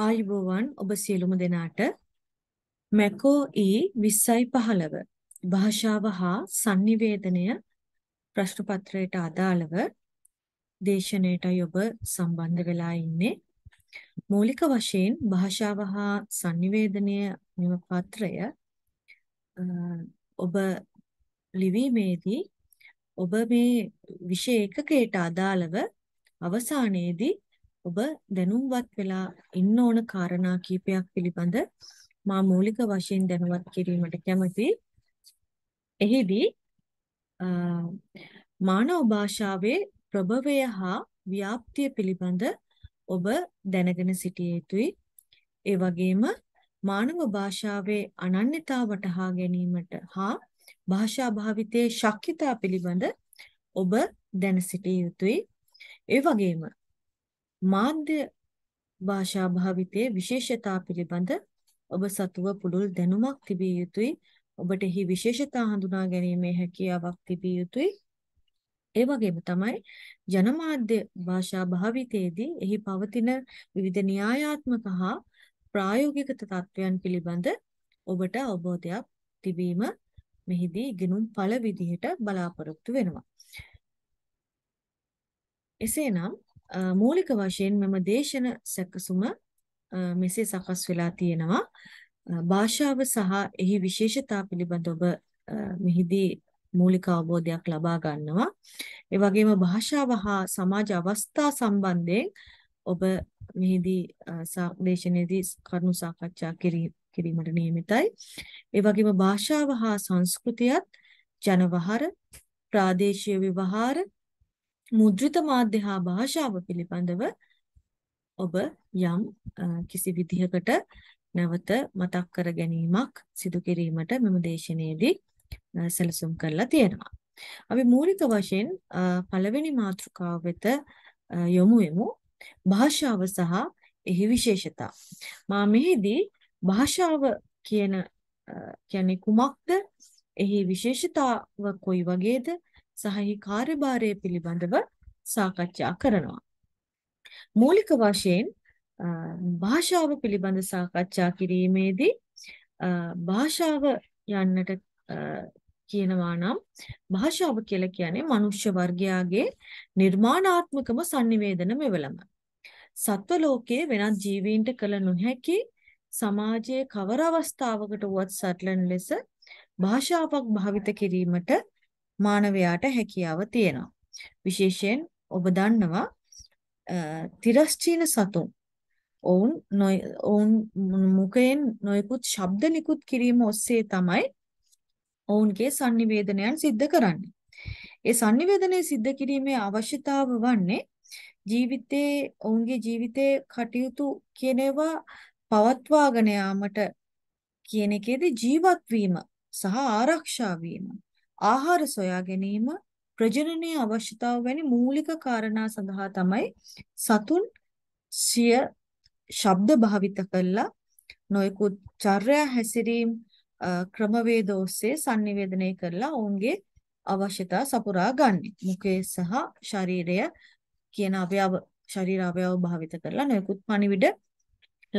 ආයුබෝවන් ඔබ සියලුම දෙනාට මැකෝ E 20යි 15 භාෂාව හා sannivedanaya ප්‍රශ්න පත්‍රයට අදාළව දේශනයටයි ඔබ සම්බන්ධ වෙලා ඉන්නේ මූලික වශයෙන් භාෂාව හා sannivedanaya මෙම පත්‍රය ඔබ ලිවීමේදී ඔබ මේ විෂය එකකයට අදාළව අවසානයේදී ඔබ දැනුම්වත් වෙලා ඉන්න ඕන කාරණා කීපයක් පිළිබඳ මා මූලික වශයෙන් දැනුවත් කිරීමට කැමතියි. එහිදී මානව භාෂාවේ ප්‍රභවය හා ව්‍යාප්තිය පිළිබඳ ඔබ දැනගෙන සිටිය යුතුයි. ඒ වගේම මානව භාෂාවේ අනන්‍යතාව වටහා ගැනීමට හා භාෂා භාවිතයේ ශක්තිතා පිළිබඳ ඔබ දැන සිටිය යුතුයි. ඒ වගේම මාධ්‍ය භාෂා භාවිතයේ විශේෂතා පිළිබඳ ඔබ සතුව පුළුල් දැනුමක් තිබිය යුතුයි. ඔබට එහි විශේෂතා හඳුනා ගැනීමේ හැකියාවක් තිබිය යුතුයි. ඒ වගේම තමයි ජනමාධ්‍ය භාෂා භාවිතයේදී එහි පවතින විවිධ න්‍යායාත්මක හා ප්‍රායෝගික තත්ත්වයන් පිළිබඳ ඔබට අවබෝධයක් තිබීම මෙහිදී ඉගෙනුම් ඵල විදිහට බලාපොරොත්තු වෙනවා. එසේනම් මූලික වශයෙන් මෙම දේශන සැකසුම මෙසේ සකස් වෙලා තියෙනවා. භාෂාව සහ එහි විශේෂතා පිළිබඳ ඔබ මෙහිදී මූලික අවබෝධයක් ලබා ගන්නවා. ඒ වගේම භාෂාව හා සමාජ අවස්ථා සම්බන්ධයෙන් ඔබ මෙහිදී දේශනයේදී කරුණු සාකච්ඡා කිරීමට නියමිතයි. ඒ වගේම භාෂාව හා සංස්කෘතියත් ජනවහර, ප්‍රාදේශීය විවහාර, මුද්‍රිත මාධ්‍ය හා භාෂාව පිළිබඳව ඔබ යම් කිසි විදිහකට නැවත මතක් කර ගැනීමක් සිදු කිරීමට මෙම දේශනාවේදී සැලසුම් කරලා තියෙනවා. අපි මූලික වශයෙන් පළවෙනි මාතෘකාව වෙත යොමු වෙමු. භාෂාව සහ එහි විශේෂතා. මා මෙහිදී භාෂාව කියන කියන්නේ කුමක්ද? එහි විශේෂතාව කොයි වගේද? සහ කාර්යභාරය පිළිබඳව සාකච්ඡා කරනවා. මූලික වශයෙන් භාෂාව පිළිබඳ සාකච්ඡා කිරීමේදී භාෂාව යන්නට කියනවා නම් භාෂාව කියලා කියන්නේ මනුෂ්‍ය වර්ගයාගේ නිර්මාණාත්මකම sannivedana මෙවලම. සත්ව ලෝකයේ වෙනත් ජීවීන්ට කළ නොහැකි සමාජයේ කවර අවස්ථාවකට වුවත් සටලන් ලෙස භාෂාවක් භාවිත කිරීමට මානවයාට හැකියාව තියෙනවා. විශේෂයෙන් ඔබ දන්නවා තිරස්චීන සතුන් ඔවුන් ඔවුන් මුඛයෙන් නොයෙකුත් ශබ්ද නිකුත් කිරීම ඔස්සේ තමයි ඔවුන්ගේ sannivedanayan සිද්ධ කරන්නේ. ඒ sannivedanaya සිද්ධ කිරීමේ අවශ්‍යතාව වන්නේ ජීවිතේ ඔවුන්ගේ ජීවිතේ කටයුතු කියන ඒවා පවත්වාගෙන යාමට කියන එකේදී ජීවත් වීම සහ ආරක්ෂා වීම ආහාර සොයා ගැනීම ප්‍රජනනයේ අවශ්‍යතාව වැනි මූලික කාරණා සඳහා තමයි සතුන් සිය ශබ්ද භාවිත කරලා නොයෙකුත් චර්යා හැසිරීම් ක්‍රමවේද ඔස්සේ sannivedanaya කරලා ඔවුන්ගේ අවශ්‍යතා සපුරා ගන්න. මුඛය සහ ශරීරය කියන අවයව ශරීර අවයව භාවිත කරලා නොයෙකුත් පණිවිඩ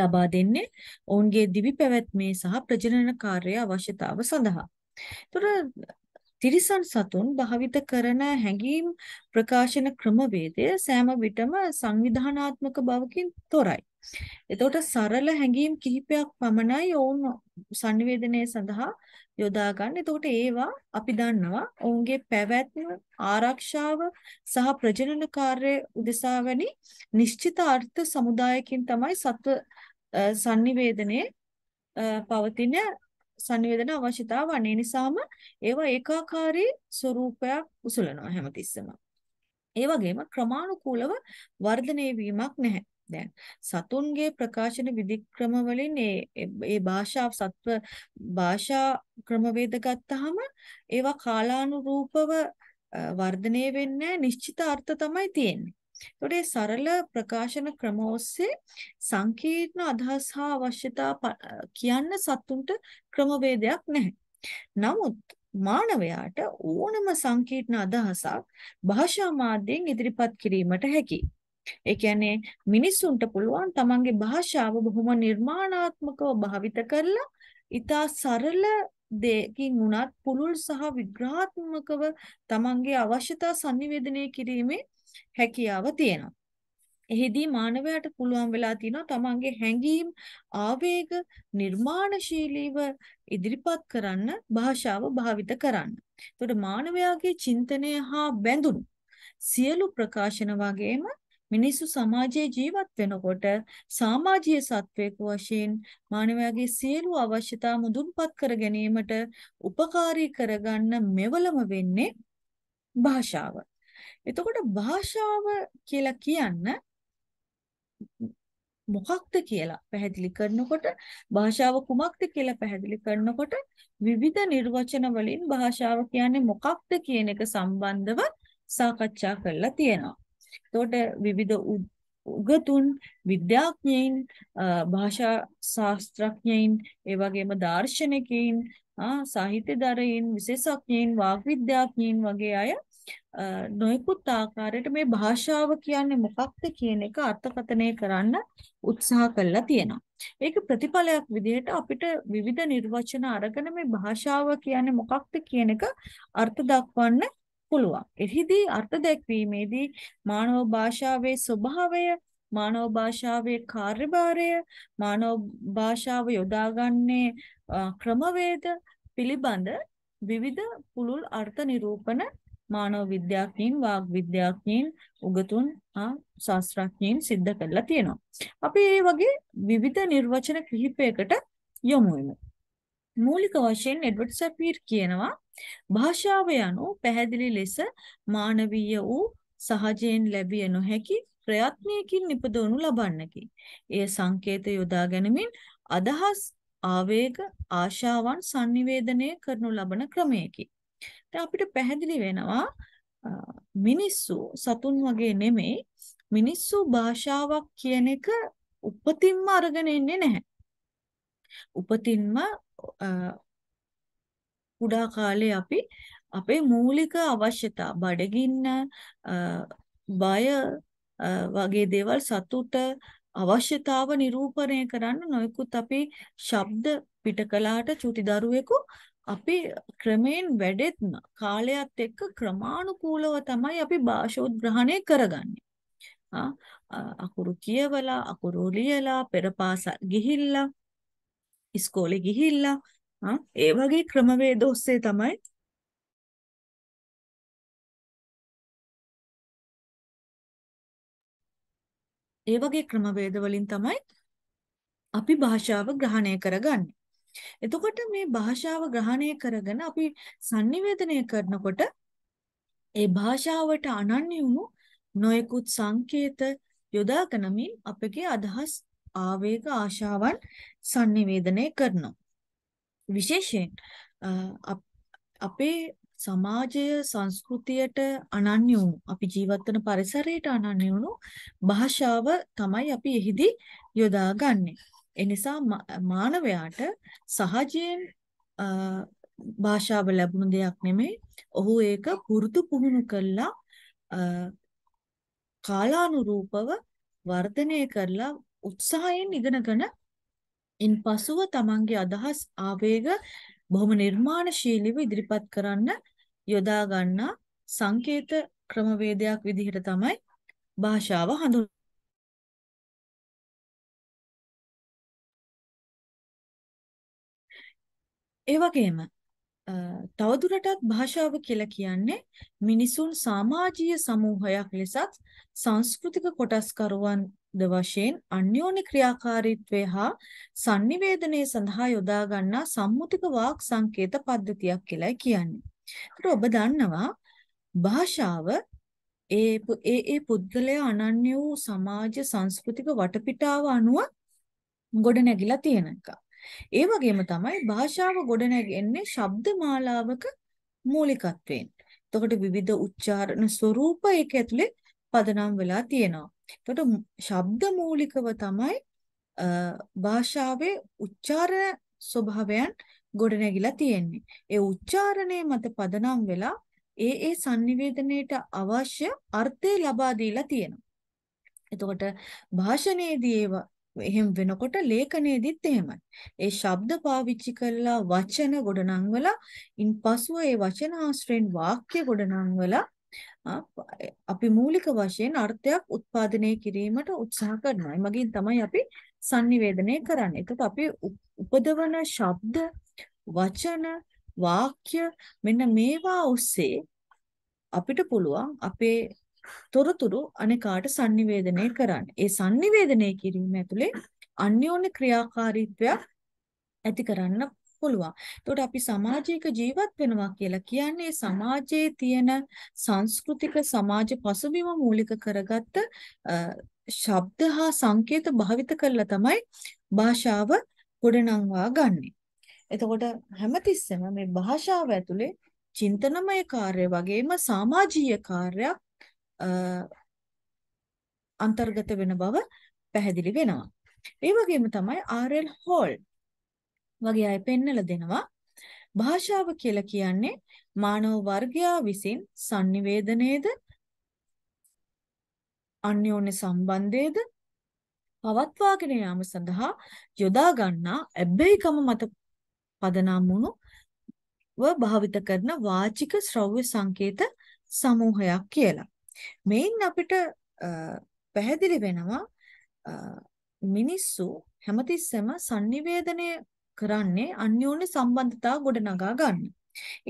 ලබා දෙන්නේ ඔවුන්ගේ දිවි පැවැත්මේ සහ ප්‍රජනන කාර්යයේ අවශ්‍යතාව සඳහා. ඒතර තිරිසන් සතුන් භාවිත කරන හැඟීම් ප්‍රකාශන ක්‍රමවේදය සෑම විටම සංවිධානාත්මක බවකින් තොරයි. එතකොට සරල හැඟීම් කිහිපයක් පමණයි ඔවුන් sannivedanaya සඳහා යොදා ගන්න. එතකොට ඒවා අපි දන්නවා ඔවුන්ගේ පැවැත්ම, ආරක්ෂාව සහ ප්‍රජනන කාර්ය උදෙසා වැනි නිශ්චිත අර්ථ සමුදායකින් තමයි සත්ව sannivedanaya පවතින sannivedana අවශ්‍යතාව අනේ නිසාම ඒවා ඒකාකාරී ස්වરૂපයක් උසලනවා හැමතිස්සම. ඒ වගේම ක්‍රමානුකූලව වර්ධනය වීමක් නැහැ. දැන් සතුන්ගේ ප්‍රකාශන විධික්‍රම වලින් ඒ ඒ භාෂා සත්ව භාෂා ක්‍රමවේද ගත්තාම ඒවා කාලානුරූපව වර්ධනය වෙන්නේ නිශ්චිත අර්ථ තමයි තියෙන්නේ. ඒතකොට සරල ප්‍රකාශන ක්‍රම ඔස්සේ සංකීර්ණ අදහස් හා අවශ්‍යතා කියන්න සත්තුන්ට ක්‍රමවේදයක් නැහැ. නමුත් මානවයාට ඕනම සංකීර්ණ අදහසක් භාෂා මාධ්‍යයෙන් ඉදිරිපත් කිරීමට හැකියි. ඒ කියන්නේ මිනිස්සුන්ට පුළුවන් තමන්ගේ භාෂාව බොහොම නිර්මාණාත්මකව භාවිත කරලා ඉතා සරල දෙකින් උනත් පුළුල් සහ විග්‍රහාත්මකව තමන්ගේ අවශ්‍යතා sannivedanaya කිරීමේ හැකියාව තියෙනවා. එහිදී මානවයාට පුළුවන් වෙලා තිනවා තමන්ගේ හැඟීම් ආවේග නිර්මාණශීලීව ඉදිරිපත් කරන්න භාෂාව භාවිත කරන්න. එතකොට මානවයාගේ චින්තනය හා බැඳුණු සියලු ප්‍රකාශන වගේම මිනිස්සු සමාජයේ ජීවත් වෙනකොට සමාජීය සත්වයක වශයෙන් මානවයාගේ සියලු අවශ්‍යතා මුදුන්පත් කර ගැනීමට උපකාරී කරගන්න මෙවලම වෙන්නේ භාෂාව. එතකොට භාෂාව කියලා කියන්න මොකක්ද කියලා පැහැදිලි කරනකොට භාෂාව කුමක්ද කියලා පැහැදිලි කරනකොට විවිධ නිර්වචන වලින් භාෂාව කියන්නේ මොකක්ද කියන එක සම්බන්ධව සාකච්ඡා කරලා තියෙනවා. එතකොට විවිධ උගතුන් විද්‍යාඥයින් භාෂා ශාස්ත්‍රඥයින් ඒ වගේම දාර්ශනිකයින් සාහිත්‍යදරයින් විශේෂඥයින් වාග් විද්‍යාඥයින් වගේ අය නොයෙකුත් ආකාරයට මේ භාෂාව කියන්නේ මොකක්ද කියන එක අර්ථකථනය කරන්න උත්සාහ කරලා තියෙනවා. ඒක ප්‍රතිඵලයක් විදිහට අපිට විවිධ නිර්වචන අරගෙන මේ භාෂාව කියන්නේ මොකක්ද කියන එක අර්ථ දක්වන්න පුළුවන්. එහිදී අර්ථ දැක්වීමේදී මානව භාෂාවේ ස්වභාවය මානව භාෂාවේ කාර්යභාරය මානව භාෂාව යොදාගන්නේ ක්‍රමවේද පිළිබඳ විවිධ පුළුල් අර්ථ නිරූපණ මානව විද්‍යාඥයින් වාග් විද්‍යාඥයින් උගතුන් ආ ශාස්ත්‍රඥයින් सिद्ध කරලා තියෙනවා. අපි මේ වගේ විවිධ නිර්වචන කිහිපයකට යොමු වෙමු. මූලික වශයෙන් එඩ්වර්ඩ් සැපීර් කියනවා භාෂාව යනු පැහැදිලි ලෙස මානවීය වූ සහජයෙන් ලැබිය නොහැකි ප්‍රයත්නයකින් නිපදවනු ලබන්නකි. එය සංකේත යොදා ගැනීමෙන් අදහස් ආවේග ආශාවන් sannivedanaya කරනු ලබන ක්‍රමයකි. අපිට පැහැදිලි වෙනවා මිනිස්සු සතුන් වගේ නෙමෙයි මිනිස්සු භාෂාවක් කියන එක උපතින්ම අරගෙන එන්නේ නැහැ. උපතින්ම කුඩා කාලේ අපි අපේ මූලික අවශ්‍යතා බඩගින්න බය වගේ දේවල් සතුට අවශ්‍යතාව නිරූපණය කරන්න නොයෙකුත් අපි ශබ්ද පිට කළාට චුටි දරුවෙකු අපි ක්‍රමයෙන් වැඩෙත්ම කාලයත් එක්ක ක්‍රමානුකූලව තමයි අපි භාෂෝද්ග්‍රහණය කරගන්නේ. අකුරු කියවලා අකුරු ලියලා පෙරපාසල් ගිහිල්ලා ඉස්කෝලේ ගිහිල්ලා ඒ වගේ ක්‍රමවේද ඔස්සේ තමයි ඒ වගේ ක්‍රමවේද වලින් තමයි අපි භාෂාව ග්‍රහණය කරගන්නේ. එතකොට මේ භාෂාව ග්‍රහණය කරගෙන අපි sannivedanaya කරනකොට ඒ භාෂාවට අනන්‍ය වුණු නොයෙකුත් සංකේත යොදාගෙනමින් අපගේ අදහස් ආවේග ආශාවන් sannivedanaya කරනවා. විශේෂයෙන් අපේ සමාජය සංස්කෘතියට අනන්‍ය වුණු අපි ජීවත් වෙන පරිසරයට අනන්‍ය වුණු භාෂාව තමයි අපි එහිදී යොදාගන්නේ. ඒ නිසා මානවයාට සහජයෙන් භාෂාව ලැබුණු දෙයක් නෙමෙයි. ඔහු ඒක පුරුදු පුහුණු කළා කාලානුරූපව වර්ධනය කරලා උත්සාහයෙන් ඉගෙනගෙන ඉන් පසුව තමන්ගේ අදහස් ආවේග බොහොම නිර්මාණශීලීව ඉදිරිපත් කරන්න යොදා ගන්නා සංකේත ක්‍රමවේදයක් විදිහට තමයි භාෂාව හඳුන්වන්නේ ඒ වගේම තවදුරටත් භාෂාව කියලා කියන්නේ මිනිසුන් සමාජීය සමූහයක් ලෙසත් සංස්කෘතික කොටස්කරුවන් ද වශයෙන් අන්‍යෝන්‍ය ක්‍රියාකාරීත්වය හා sannivedanaya සඳහා යොදා ගන්නා සම්මුතික වාක් සංකේත පද්ධතියක් කියලායි කියන්නේ. ඒකට ඔබ දන්නවා භාෂාව ඒ ඒ ඒ පුද්ගලයා අනන්‍ය වූ සමාජ සංස්කෘතික වටපිටාව අනුව ගොඩ නැගිලා තියෙන එක. ඒ වගේම තමයි භාෂාව ගොඩනැගෙන්නේ ශබ්ද මාලාවක මූලිකත්වයෙන්. එතකොට විවිධ උච්චාරණ ස්වරූප ඒක ඇතුලේ පදනම් වෙලා තියෙනවා. එතකොට ශබ්ද මූලිකව තමයි භාෂාවේ උච්චාරණ ස්වභාවයන් ගොඩනැගිලා තියෙන්නේ. ඒ උච්චාරණය මත පදනම් වෙලා ඒ ඒ sannivedanayට අවශ්‍ය අර්ථය ලබා දීලා තියෙනවා. එතකොට භාෂණයේදී ඒවා එහෙම වෙනකොට ලේඛනයේදීත් එහෙමයි. ඒ ශබ්ද පාවිච්චි කරලා වචන ගොඩනංවලා ඉන්පසුව ඒ වචන ආශ්‍රයෙන් වාක්‍ය ගොඩනංවලා අපි මූලික වශයෙන් අර්ථයක් උත්පාදනය කිරීමට උත්සාහ කරනවා. මගින් තමයි අපි sannivedanaya කරන්නේ. එතකොට අපි උපදවන ශබ්ද, වචන, වාක්‍ය මෙන්න මේවා ඔස්සේ අපිට පුළුවන් අපේ තොරතුරු අනෙකාට sannivedanaya කරන්න. ඒ sannivedanaya කිරීම ඇතුලේ අන්‍යෝන්‍ය ක්‍රියාකාරීත්වයක් ඇති කරන්න පුළුවන්. එතකොට අපි සමාජික ජීවත් වෙනවා කියලා කියන්නේ සමාජයේ තියෙන සංස්කෘතික සමාජ පසුබිම මූලික කරගත්ත ශබ්ද හා සංකේත භාවිත කරලා තමයි භාෂාව ගොඩනංවා ගන්නෙ. එතකොට හැමතිස්සෙම මේ භාෂාව ඇතුලේ චින්තනමය කාර්ය වගේම සමාජීය කාර්යයක් අන්තර්ගත වෙන බව පැහැදිලි වෙනවා. ඒ වගේම තමයි RL Hall වගේ අය පෙන්නලා දෙනවා භාෂාව කියලා කියන්නේ මානව වර්ගයා විසින් sannivedanayද අන්‍යෝන්‍ය සම්බන්ධයේද පවත්වාගෙන යාම සඳහා යොදා ගන්නා ඇබ්බැහිකම මත පදනම් වුණු ව භාවිත කරන වාචික ශ්‍රව්‍ය සංකේත සමූහයක් කියලා. මේන් අපිට පැහැදිලි වෙනවා මිනිස්සු හැමතිස්සෙම sannivedanaya කරන්නේ අන්‍යෝන්‍ය සම්බන්ධතා ගොඩනගා ගන්න.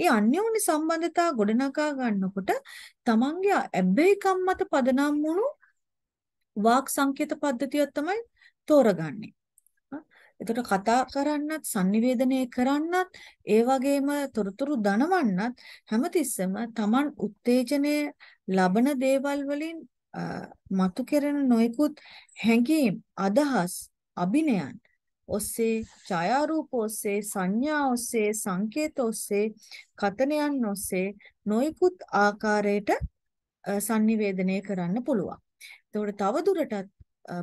ඒ අන්‍යෝන්‍ය සම්බන්ධතා ගොඩනගා ගන්නකොට තමන්ගේ ඇබ්බැහිකම් මත පදනම් වුණු වාක් සංකේත පද්ධතියක් තමයි තෝරගන්නේ. එතකොට කතා කරන්නත්, sannivedanaya කරන්නත්, ඒ වගේම තොරතුරු දනවන්නත් හැමතිස්සෙම Taman උත්තේජනය ලබන දේවල් වලින් මතු කෙරෙන නොයෙකුත් හැඟීම්, අදහස්, අභිනයන් ඔස්සේ ඡායාරූප ඔස්සේ සංඥා ඔස්සේ සංකේත ඔස්සේ කතනයන් ඔස්සේ නොයෙකුත් ආකාරයට sannivedanaya කරන්න පුළුවන්. එතකොට තව දුරටත්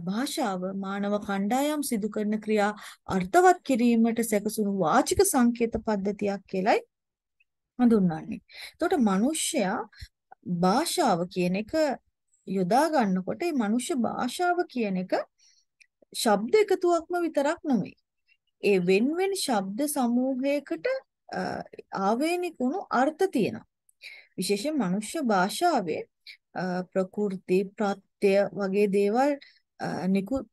භාෂාව මානව කණ්ඩායම් සිදු කරන ක්‍රියා අර්ථවත් කිරීමට සැකසුණු වාචික සංකේත පද්ධතියක් කියලයි හඳුන්වන්නේ. එතකොට මිනිස්සයා භාෂාව කියන එක යොදා ගන්නකොට මේ මිනිස් භාෂාව කියන එක ශබ්ද එකතුවක්ම විතරක් නෙමෙයි. ඒ වෙන් වෙන ශබ්ද සමූහයකට ආවේනික වුණු අර්ථ තියෙනවා. විශේෂයෙන් මිනිස් භාෂාවේ ප්‍රකෘති ප්‍රත්‍ය වගේ දේවල් නිකුත්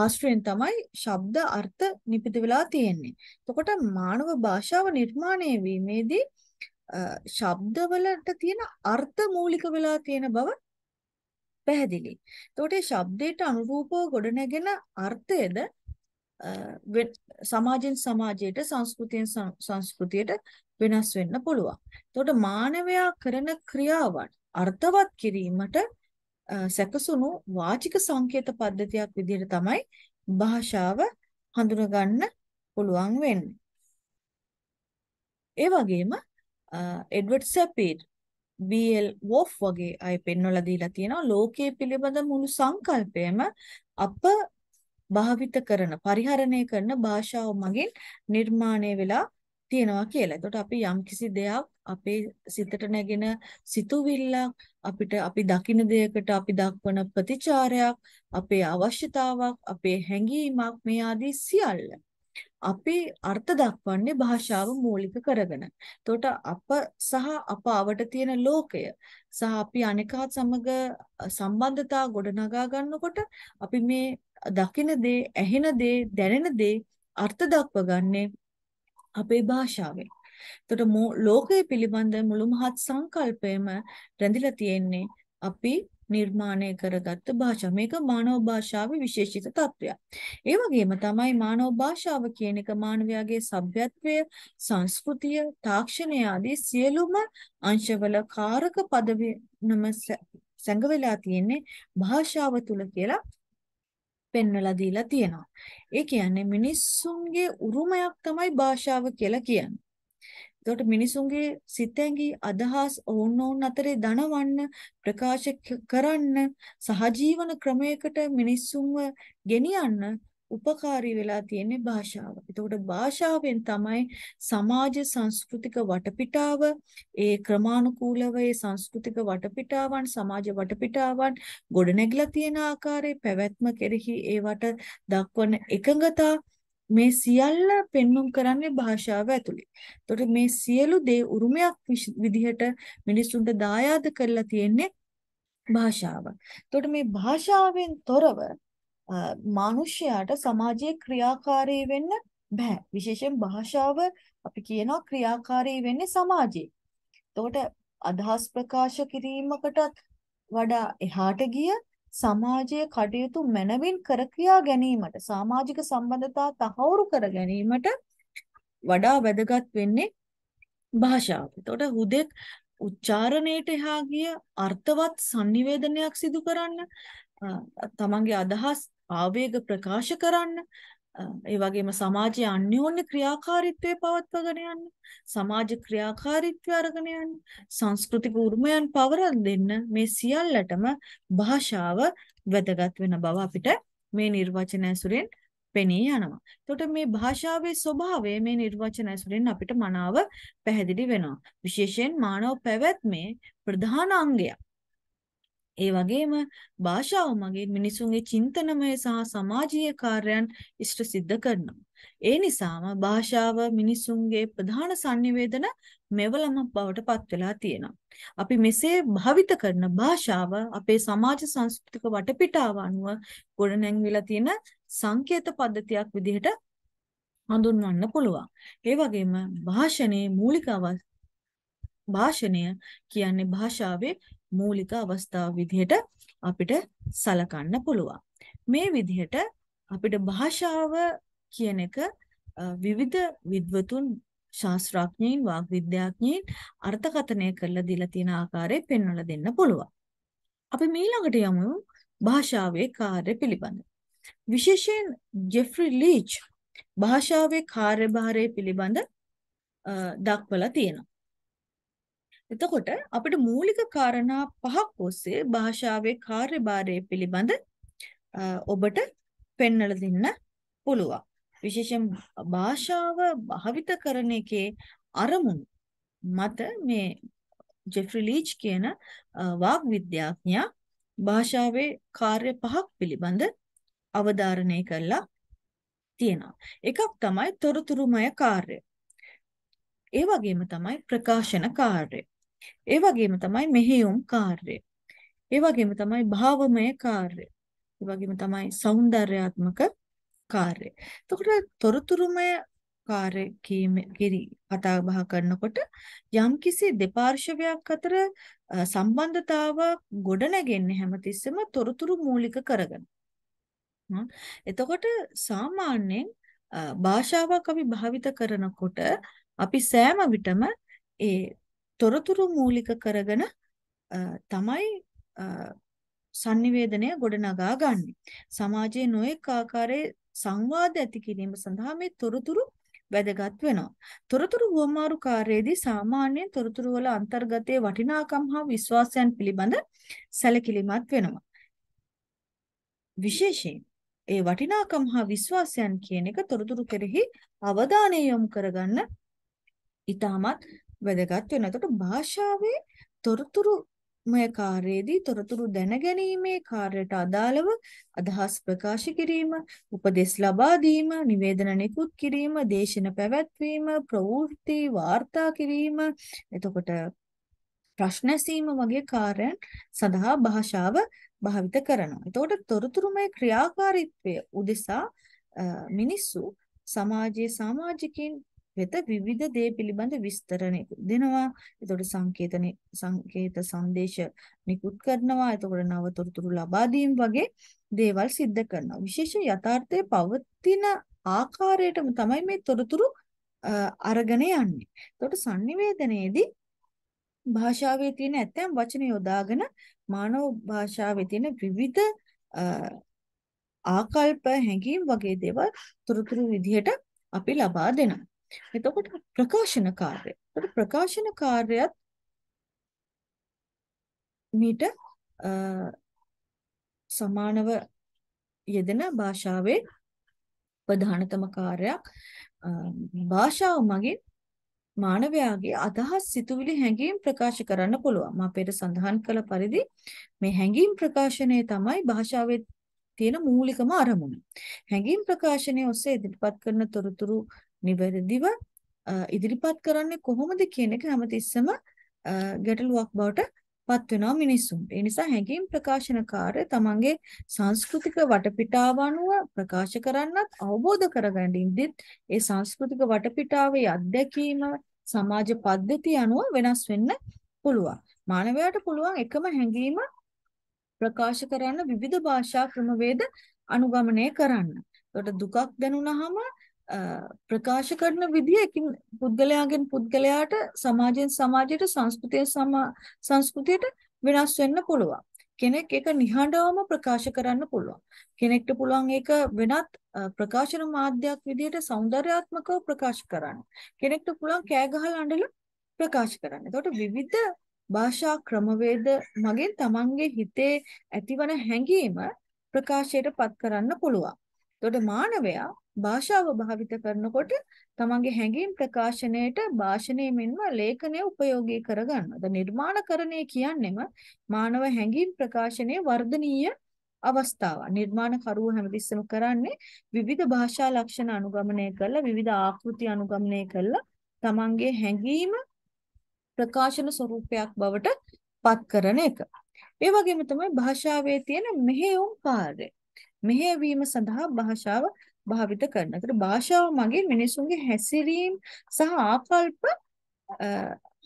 ආශ්‍රයෙන් තමයි ශබ්ද අර්ථ නිපිත වෙලා තියෙන්නේ. එතකොට මානව භාෂාව නිර්මාණය වීමේදී ශබ්දවලට තියෙන අර්ථ මූලික වෙලා තියෙන බව පැහැදිලි. එතකොට මේ ශබ්දයට අනුරූපව ගොඩනැගෙන අර්ථයද සමාජෙන් සමාජයට සංස්කෘතියෙන් සංස්කෘතියට වෙනස් වෙන්න පුළුවන්. එතකොට මානවයා කරන ක්‍රියාවන් අර්ථවත් කිරීමට සැකසුණු වාචික සංකේත පද්ධතියක් විදිහට තමයි භාෂාව හඳුනගන්න පුළුවන් වෙන්නේ. ඒ වගේම එඩ්වර්ඩ් සැපීර් BL Wolf වගේ අය පෙන්වලා දීලා තියෙනවා ලෝකයේ පිළිබඳ මුළු සංකල්පයම අප භාවිත කරන පරිහරණය කරන භාෂාව මගින් නිර්මාණය වෙලා තියෙනවා කියලා. එතකොට අපි යම් කිසි දෙයක් අපේ සිතට නැගෙන සිතුවිල්ලක් අපිට අපි දකින දෙයකට අපි දක්වන ප්‍රතිචාරයක් අපේ අවශ්‍යතාවක් අපේ හැඟීමක් මේ ආදී සියල්ල අපි අර්ථ දක්වන්නේ භාෂාව මූලික කරගෙන. එතකොට අප සහ අපාවට තියෙන ලෝකය සහ අපි අනිකාත් සමග සම්බන්ධතා ගොඩනගා ගන්නකොට අපි මේ දකින දේ, ඇහෙන දේ, දැනෙන දේ අර්ථ දක්වගන්නේ අපේ භාෂාවෙන්. එතකොට ලෝකය පිළිබඳ මුළු මහත් සංකල්පයම රැඳිලා තියෙන්නේ අපි නිර්මාණය කරගත්ත භාෂා. මේක මානව භාෂාවේ විශේෂිත తත්වයක්. ඒ වගේම තමයි මානව භාෂාව කියන එක මානවයාගේ සભ્યත්වය, සංස්කෘතිය, තාක්ෂණය ආදී සියලුම අංශවල කාරක පදවි නම සැඟවෙලා තියෙන්නේ භාෂාව තුල කියලා පෙන්වලා දීලා තියෙනවා. ඒ කියන්නේ මිනිස්සුන්ගේ උරුමයක් තමයි භාෂාව කියලා කියන්නේ. එතකොට මිනිසුන්ගේ සිතැඟි අදහස් ඔවුන් ඔවුන් අතරේ දනවන්න ප්‍රකාශ කරන්න සහජීවන ක්‍රමයකට මිනිස්සුන්ව ගෙනියන්න උපකාරී වෙලා තියෙන්නේ භාෂාව. එතකොට භාෂාවෙන් තමයි සමාජ සංස්කෘතික වටපිටාව, ඒ ක්‍රමානුකූලව ඒ සංස්කෘතික වටපිටාවන්, සමාජ වටපිටාවන් ගොඩනැගිලා තියෙන ආකාරයේ පැවැත්ම කෙරෙහි ඒවට දක්වන එකඟතා මේ සියල්ල පෙන්눔 කරන්නේ භාෂාව ඇතුලේ. එතකොට මේ සියලු දේ උරුමයක් විදිහට මිනිසුන්ට දායාද කරලා තියෙන්නේ භාෂාව. එතකොට මේ භාෂාවෙන් තොරව මානුෂයාට සමාජයේ ක්‍රියාකාරී වෙන්න බෑ. විශේෂයෙන් භාෂාව අපි කියනවා ක්‍රියාකාරී වෙන්නේ සමාජයේ. එතකොට අදහස් ප්‍රකාශ කිරීමකටත් වඩා එහාට ගිය සමාජයේ කටයුතු මනවින් කර ක්‍රියා ගැනීමට සමාජික සම්බන්ධතා තහවුරු කර ගැනීමට වඩා වැදගත් වෙන්නේ භාෂාව. එතකොට හුදෙක් උච්චාරණයට එහා ගිය අර්ථවත් sannivedanayak සිදු කරන්න තමන්ගේ අදහස් ආවේග ප්‍රකාශ කරන්න ඒ වගේම සමාජයේ අන්‍යෝන්‍ය ක්‍රියාකාරීත්වය පවත්වාගෙන යන්න සමාජ ක්‍රියාකාරීත්වය අරගෙන යන්න සංස්කෘතික උරුමයන් පවරන දෙන්න මේ සියල්ලටම භාෂාව වැදගත් වෙන බව අපිට මේ නිර්වචන ඇසුරෙන් පෙනී යනවා. එතකොට මේ භාෂාවේ ස්වභාවය මේ නිර්වචන ඇසුරෙන් අපිට මනාව පැහැදිලි වෙනවා. විශේෂයෙන් මානව පැවැත්මේ ප්‍රධාන අංගයක් ඒ වගේම භාෂාව මගේ මිනිසුන්ගේ චින්තනමය සහ සමාජීය කාර්යයන් ඉෂ්ට සිද්ධ කරනවා. ඒ නිසාම භාෂාව මිනිසුන්ගේ ප්‍රධාන sannivedana මෙවලමක් බවට පත් වෙලා තියෙනවා. අපි මෙසේ භාවිත කරන භාෂාව අපේ සමාජ සංස්කෘතික වටපිටාව අනුව ගොඩනැංවිලා තියෙන සංකේත පද්ධතියක් විදිහට හඳුන්වන්න පුළුවන්. ඒ වගේම භාෂණයේ මූලික භාෂණය කියන්නේ භාෂාවේ මූලික අවස්ථාව විදිහට අපිට සලකන්න පුළුවන්. මේ විදිහට අපිට භාෂාව කියන එක විවිධ විද්වතුන් ශාස්ත්‍රඥයින් වාග් විද්‍යාඥයින් අර්ථකථනය කරලා දීලා තියෙන ආකාරය පෙන්වලා දෙන්න පුළුවන්. අපි මීළඟට යමු භාෂාවේ කාර්ය පිළිබඳ. විශේෂයෙන් ජෙෆ්රි ලීච් භාෂාවේ කාර්යභාරය පිළිබඳ දක්වලා තියෙනවා. එතකොට අපිට මූලික කාරණා පහක් ඔස්සේ භාෂාවේ කාර්යභාරය පිළිබඳ ඔබට පෙන්වලා දෙන්න පුළුවන්. විශේෂයෙන් භාෂාව භාවිත කරන එකේ අරමුණු මත මේ ජෙෆ්රි ලීච් කියන වාග් විද්‍යාඥයා භාෂාවේ කාර්ය පහක් පිළිබඳ අවධාරණය කළා තියෙනවා. එකක් තමයි තොරතුරුමය කාර්ය. ඒ වගේම තමයි ප්‍රකාශන කාර්ය. ඒ වගේම තමයි මෙහෙයුම් කාර්යය. ඒ වගේම තමයි භාවමය කාර්යය. ඒ වගේම තමයි సౌందర్యාත්මක කාර්යය. එතකොට තොරතුරුමය කාර්ය කිරි කතා බහ කරනකොට යම්කිසි දෙපාර්ශවයක් අතර සම්බන්ධතාවක් ගොඩනැගෙන්නේ හැමතිස්සෙම තොරතුරු මූලික කරගෙන. එතකොට සාමාන්‍යයෙන් භාෂාවක් අපි භාවිත කරනකොට අපි සෑම විටම ඒ තොරතුරු මූලික කරගෙන තමයි sannivedanaya ගොඩනගා ගන්න. සමාජයේ නොඑක ආකාරයේ සංවාද ඇති කිරීම සඳහා මේ තොරතුරු වැදගත් වෙනවා. තොරතුරු වමාරු කාර්යයේදී සාමාන්‍යයෙන් තොරතුරු වල අන්තර්ගතයේ වටිනාකම් හා විශ්වාසයන් පිළිබඳ සැලකිලිමත් වෙනවා. විශේෂයෙන් ඒ වටිනාකම් හා විශ්වාසයන් කියන එක තොරතුරු කෙරෙහි අවධානය යොමු කරගන්න ඉතාමත් වැදගත් වෙනවා. එතකොට භාෂාවේ තොරතුරුමය කාර්යයේදී තොරතුරු දැනගැනීමේ කාර්යයට අදාළව අදහස් ප්‍රකාශ කිරීම, උපදෙස් ලබා දීම, නිවේදන නිකුත් කිරීම, දේශන පැවැත්වීම, ප්‍රවෘත්ති වාර්තා කිරීම, එතකොට ප්‍රශ්න ඇසීම වගේ කාර්යයන් සඳහා භාෂාව භාවිත කරනවා. එතකොට තොරතුරුමය ක්‍රියාකාරීත්වය උදෙසා මිනිස්සු සමාජයේ සමාජිකින් වෙත විවිධ දේ පිළිබඳ විස්තර දෙනවා. එතකොට සංකේතන සංකේත සංදේශ නිකුත් කරනවා. එතකොට නවතොරතුරු ලබා වගේ දේවල් සිද්ධ කරනවා. විශේෂ යථාර්ථයේ පවතින ආකාරයටම තමයි මේ තොරතුරු අරගෙන යන්නේ. එතකොට sannivedanayේදී භාෂාවේ තියෙන ඇතැම් වචන යොදාගෙන මානව භාෂාවේ තියෙන විවිධ ආකල්ප හැඟීම් වගේ දේවල් තොරතුරු විදිහට අපි ලබා දෙනවා. එතකොට ප්‍රකාශන කාර්යය. එතකොට ප්‍රකාශන කාර්යයත් මීට සමානව යෙදෙන භාෂාවේ ප්‍රධානතම කාර්යයක් භාෂාව මගින් මානවයාගේ අදහස් සිතුවිලි හැඟීම් ප්‍රකාශ කරන්න පුළුවන්. මම අපේට සඳහන් කළ පරිදි මේ හැඟීම් ප්‍රකාශනය තමයි භාෂාවේ තියෙන මූලිකම අරමුණ. හැඟීම් ප්‍රකාශනය ඔස්සේ ඉදිරිපත් කරන තොරතුරු නිවැරදිව ඉදිරිපත් කරන්නේ කොහොමද කියන එක හැමතිස්සම ගැටලුවක් බවට පත් වෙනවා මිනිසුන්ට. ඒ නිසා හැඟීම් ප්‍රකාශනකාරය තමන්ගේ සංස්කෘතික වටපිටාව අනුව ප්‍රකාශ කරන්නත් අවබෝධ කරගැනීමෙත් ඒ සංස්කෘතික වටපිටාවේ අත්දැකීම සමාජ පද්ධති අනුව වෙනස් වෙන්න පුළුවන්. මානවයාට පුළුවන් එකම හැඟීම ප්‍රකාශ කරන්න විවිධ භාෂා ක්‍රමවේද අනුගමනය කරන්න. ඒකට දුකක් දැනුණාම ප්‍රකාශ කරන විදිය එකින් පුද්ගලයාගෙන් පුද්ගලයාට සමාජයෙන් සමාජයට සංස්කෘතියෙන් සංස්කෘතියට වෙනස් වෙන්න පුළුවන්. කෙනෙක් ඒක නිහඬවම ප්‍රකාශ කරන්න පුළුවන්. කෙනෙක්ට පුළුවන් ඒක වෙනත් ප්‍රකාශන මාධ්‍යයක් විදිහට సౌందర్యාත්මකව ප්‍රකාශ කරන්න. කෙනෙක්ට පුළුවන් කෑ ගහලා අඬලා ප්‍රකාශ කරන්න. එතකොට විවිධ භාෂා ක්‍රමවේද මගින් තමන්ගේ හිතේ ඇතිවන හැඟීම ප්‍රකාශයට පත් කරන්න පුළුවන්. එතකොට මානවයා භාෂාව භාවිත කරනකොට තමන්ගේ හැඟීම් ප්‍රකාශනයට භාෂණය මෙන්ම ලේඛනය උපයෝගී කරගන්නවා. ද නිර්මාණකරණය කියන්නෙම මානව හැඟීම් ප්‍රකාශනයේ වර්ධනීය අවස්ථාවක්. නිර්මාණකරුව හැමතිස්සෙම කරන්නේ විවිධ භාෂා ලක්ෂණ අනුගමනය කරලා විවිධ ආකෘති අනුගමනය කරලා තමන්ගේ හැඟීම ප්‍රකාශන ස්වරූපයක් බවට පත් කරන එක. ඒ වගේම තමයි භාෂාවේ තියෙන මෙහෙයුම් කාර්යය. මෙහෙවීම සඳහා භාෂාව භාවිත කරන. ඒකට භාෂාව මගින් මිනිසුන්ගේ හැසිරීම සහ ආකල්ප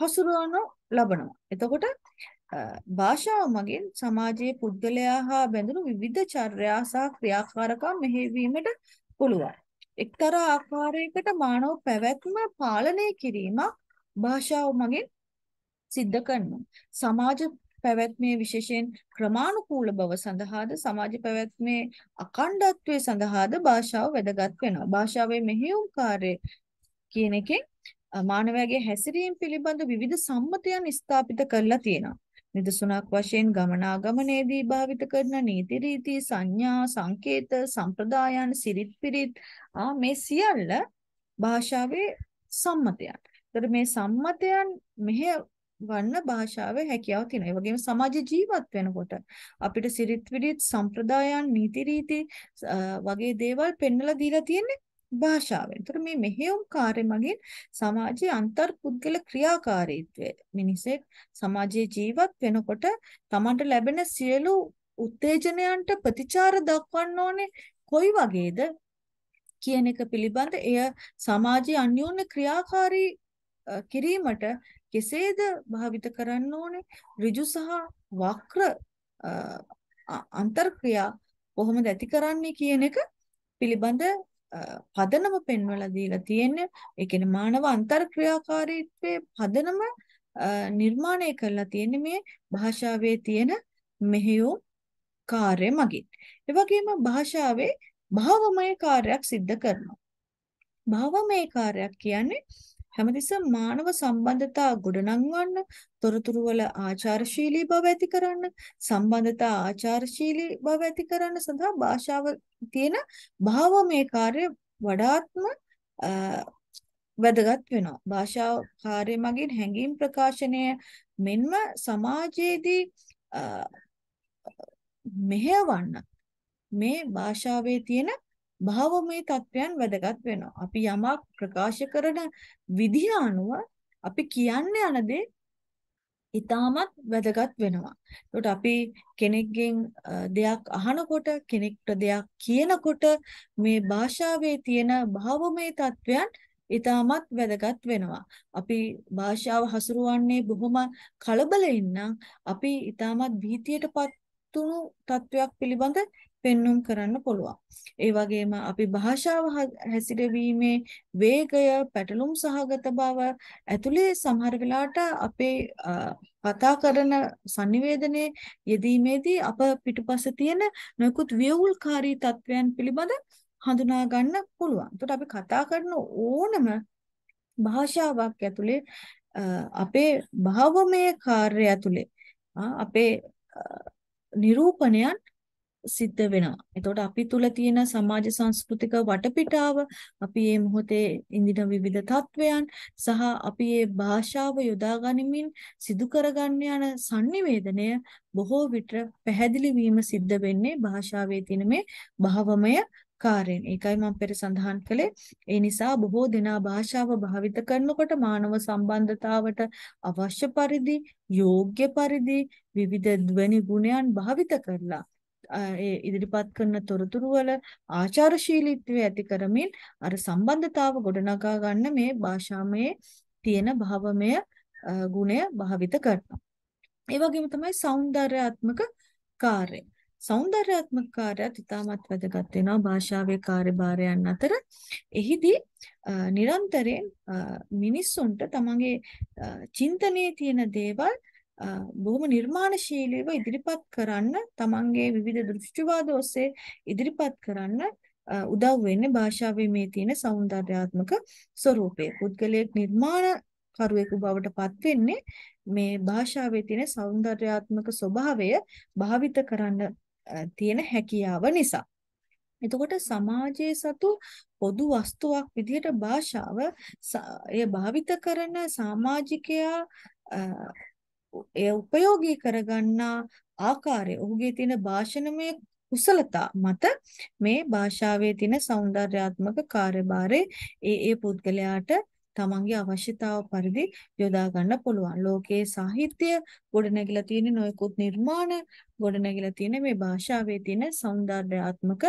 හසුරවන ලබනවා. එතකොට භාෂාව මගින් සමාජයේ පුද්ගලයා හා බැඳුණු විවිධ චර්යා සහ ක්‍රියාකාරකම් මෙහෙවීමට පුළුවන්. එක්තරා ආකාරයකට මානව පැවැත්ම පාලනය කිරීම භාෂාව මගින් සිද්ධ කරනවා. සමාජ පැවැත්මේ විශේෂයෙන් ක්‍රමානුකූල බව සඳහාද සමාජ පැවැත්මේ අඛණ්ඩත්වය සඳහාද භාෂාව වැදගත් වෙනවා. භාෂාවේ මෙහෙයුම්කාරය කියන එකෙන් මානවයාගේ හැසිරීම පිළිබඳ විවිධ සම්මතයන් ස්ථාපිත කරලා තියෙනවා. නිදසුණක් වශයෙන් ගමනාගමනයේදී භාවිත කරන නීති රීති සංඥා සංකේත සම්ප්‍රදායන් සිරිත් පිරිත් ආ මේ සියල්ල භාෂාවේ සම්මතයන්. ඒතර මේ සම්මතයන් මෙහෙ වන්න භාෂාවේ හැකියාව තියෙනවා. ඒ වගේම සමාජ ජීවත් වෙනකොට අපිට සිරිත් විරිත් සම්ප්‍රදායන් නීති රීති වගේ දේවල් පෙන්වලා දීලා තියෙන්නේ භාෂාවෙන්. ඒතර මේ මෙහෙයුම් කාර්ය මගින් සමාජයේ අන්තර් පුද්ගල ක්‍රියාකාරීත්වය මිනිසෙක් සමාජයේ ජීවත් වෙනකොට තමන්ට ලැබෙන සියලු උත්තේජනයන්ට ප්‍රතිචාර දක්වන්න ඕනේ කොයි වගේද කියන එක පිළිබඳ එය සමාජයේ අන්‍යෝන්‍ය ක්‍රියාකාරී කිරීමට කෙසේද භාවිත කරන්න ඕනේ? ඍජු සහ වක්‍ර අන්තර්ක්‍රියා කොහොමද ඇති කරන්නේ කියන එක පිළිබඳ පදනම පෙන්වලා දීලා තියෙන්නේ. ඒ කියන්නේ මානව අන්තර්ක්‍රියාකාරීත්වයේ පදනම නිර්මාණය කරලා තියෙන්නේ මේ භාෂාවේ තියෙන මෙහෙයෝ කාර්ය මගින්. ඒ වගේම භාෂාවේ භාවමය කාර්යයක් සිද්ධ කරනවා. භාවමය කාර්යයක් කියන්නේ හැමතිස්සම මානව සම්බන්ධතා ගොඩනංවන්න, තොරතුරු වල ආචාරශීලී බව ඇති කරන්න, සම්බන්ධතා ආචාරශීලී බව ඇති කරන්න සඳහා භාෂාව තියෙන භාවමය කාර්ය වඩාත්ම වැදගත් වෙනවා. භාෂා කාර්ය මගින් හැඟීම් ප්‍රකාශනය මෙන්ම සමාජයේදී මෙහෙවන්න මේ භාෂාවේ තියෙන භාවමය தත්වයන් වැදගත් වෙනවා. අපි යමක් ප්‍රකාශ කරන විදිහ අනුව අපි කියන්නේ යන දේ ඉතාමත් වැදගත් වෙනවා. එතකොට අපි කෙනෙක්ගෙන් දෙයක් අහනකොට කෙනෙක්ට දෙයක් කියනකොට මේ භාෂාවේ තියෙන භාවමය தත්වයන් ඉතාමත් වැදගත් වෙනවා. අපි භාෂාව හසුරුවන්නේ බොහොම කලබලෙන් නම් අපි ඉතාමත් භීතියටපත් තුණු තත්වයක් පිළිබඳ පෙන්눔 කරන්න පුළුවන්. ඒ වගේම අපි භාෂාව හැසිරවීමේ වේගය, පැටලුම් සහගත බව ඇතුලේ සමහර වෙලාවට අපේ කතා කරන sannivedanයේ යෙදීමේදී අප පිටුපස තියෙන නොයෙකුත් ව්‍යවුල්කාරී තත්වයන් පිළිබඳ හඳුනා ගන්න පුළුවන්. ඒකට අපි කතා කරන ඕනම භාෂාවක් ඇතුලේ අපේ භාවමය කාර්යය ඇතුලේ අපේ නිරූපණයන් සිද්ධ වෙනවා. එතකොට අපි තුල තියෙන සමාජ සංස්කෘතික වටපිටාව, අපි මේ මොහොතේ ඉඳින විවිධ තත්වයන් සහ අපි මේ භාෂාව යොදා ගනිමින් සිදු කරගන්න යන sannivedanaya බොහෝ විට පැහැදිලි වීම සිද්ධ වෙන්නේ භාෂාවේ තියෙන මේ භාවමය කාර්යයෙන්. ඒකයි මම පෙර සඳහන් කළේ. ඒ නිසා බොහෝ දෙනා භාෂාව භාවිත කරනකොට මානව සම්බන්ධතාවට අවශ්‍ය පරිදි, යෝග්‍ය පරිදි විවිධ ධ්වනි ගුණයන් භාවිත කරලා ඒ ඉදිරිපත් කරන තොරතුරු වල ආචාරශීලීත්වය ඇති කරමින් අර සම්බන්ධතාව ගොඩනගා ගන්න මේ භාෂාමය තියෙන භාවමය ගුණය භාවිත කරනවා. ඒ වගේම තමයි సౌందర్యාත්මක කාර්යය. సౌందర్యාත්මක කාර්යයත් ඉතාමත් වැදගත් වෙනවා භාෂාවේ කාර්යභාරයන් අතර. එහිදී නිරන්තරයෙන් මිනිස්සුන්ට තමන්ගේ චින්තනයේ තියෙන දේවල් බොහොම නිර්මාණශීලීව ඉදිරිපත් කරන්න තමන්ගේ විවිධ දෘෂ්ටිවාද ඔස්සේ ඉදිරිපත් කරන්න උදව් වෙන්නේ භාෂාවේ මේ තියෙන సౌందర్యාත්මක ස්වરૂපය. පුද්ගලයෙක් නිර්මාණ කරුවෙකු බවට පත් වෙන්නේ මේ භාෂාවේ තියෙන సౌందర్యාත්මක ස්වභාවය භාවිත කරන්න තියෙන හැකියාව නිසා. එතකොට සමාජයේ සතු පොදු වස්තුවක් විදිහට භාෂාව එය භාවිත කරන සමාජිකයා එය ප්‍රයෝගී කරගන්නා ආකාරය ඔහුගේ තියෙන භාෂණමය කුසලතා මත මේ භාෂාවේ තියෙන సౌందర్యාත්මක කාර්යභාරේ ඒ ඒ පුද්ගලයාට තමන්ගේ අවශ්‍යතාව පරිදි යොදා ගන්න පුළුවන්. ලෝකයේ සාහිත්‍ය ගොඩනැගිලා තියෙන නොයෙකුත් නිර්මාණ ගොඩනැගිලා තියෙන මේ භාෂාවේ තියෙන సౌందర్యාත්මක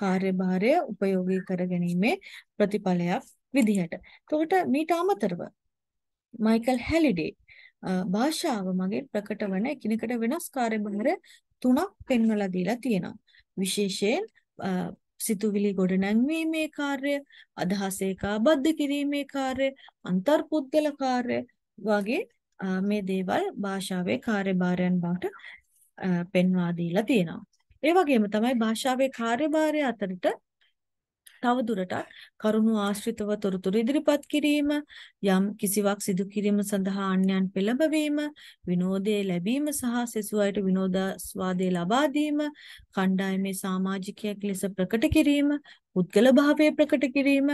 කාර්යභාරය උපයෝගී කරගැනීමේ ප්‍රතිඵලයක් විදිහට. එතකොට මීට අමතරව මයිකල් හැලිඩේ භාෂාව මගේ ප්‍රකට වන එකිනෙකට වෙනස් කාර්යභාර තුනක් පෙන්වලා දීලා තියෙනවා. විශේෂයෙන් සිතුවිලි ගොඩනැංවීමේ කාර්ය, අදහස ඒකාබද්ධ කිරීමේ කාර්ය, අන්තර්පුද්ගල කාර්ය වගේ මේ දේවල් භාෂාවේ කාර්යභාරයන් බවට පෙන්වා දීලා තියෙනවා. ඒ වගේම තමයි භාෂාවේ කාර්යභාරය අතරට තවදුරටත් කරුණු ආශ්‍රිතව තොරතුරු ඉදිරිපත් කිරීම යම් කිසිවක් සිදු කිරීම සඳහා අන්‍යයන් පෙළඹවීම විනෝදයේ ලැබීම සහ සෙසු අයට විනෝදාස්වාදයේ ලබා දීම කණ්ඩායමේ සමාජිකයෙක් ලෙස ප්‍රකට කිරීම පුද්ගල භාවය ප්‍රකට කිරීම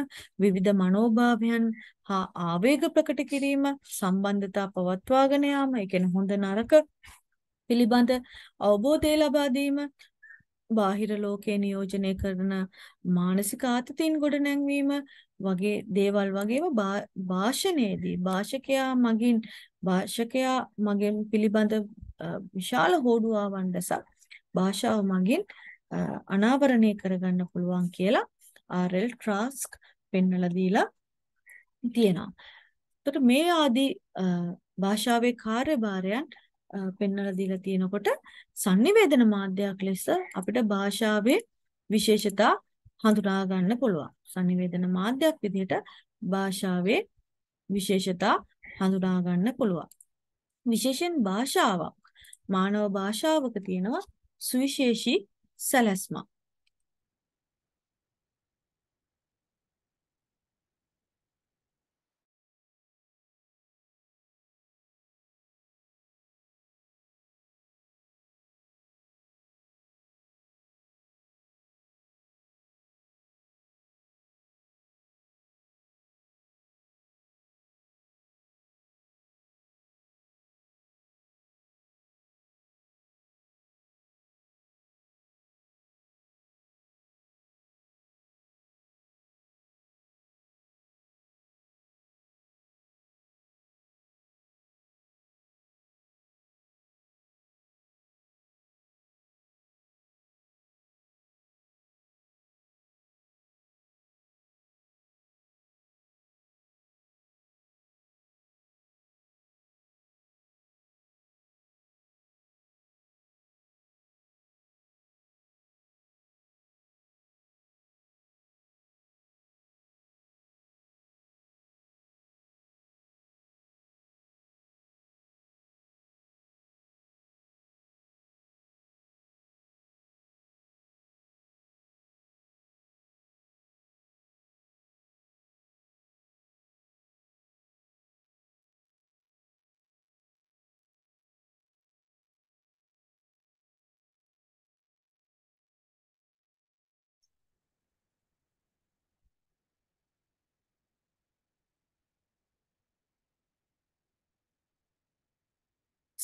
විවිධ මනෝභාවයන් හා ආවේග ප්‍රකට කිරීම සම්බන්ධතා පවත්වාගෙන යාම ඒ කියන්නේ හොඳ නරක පිළිබඳ අවබෝධය ලබා දීම බාහිර ලෝකේ නියෝජනය කරන මානසික ආතතින් ගොඩනැංවීම වගේ දේවල් වගේම භාෂණයේදී භාෂකයා මගින් භාෂකයා මගෙන් පිළිබඳ විශාල හෝඩුවාවන් රැසක් භාෂාව මගින් අනාවරණය කරගන්න පුළුවන් කියලා ආර්.එල්. ට්‍රාස්ක් පෙන්වලා දීලා තියෙනවා. එතකොට මේ ආදී භාෂාවේ කාර්යභාරයන් පෙන්වලා දීලා තියෙනකොට sannivedana මාධ්‍යයක් ලෙස අපිට භාෂාවේ විශේෂතා හඳුනා ගන්න පුළුවන්. sannivedana මාධ්‍යයක් විදිහට භාෂාවේ විශේෂතා හඳුනා ගන්න පුළුවන්. විශේෂයෙන් භාෂාවක් මානව භාෂාවක තියෙනවා සුවිශේෂී සැලැස්මක්.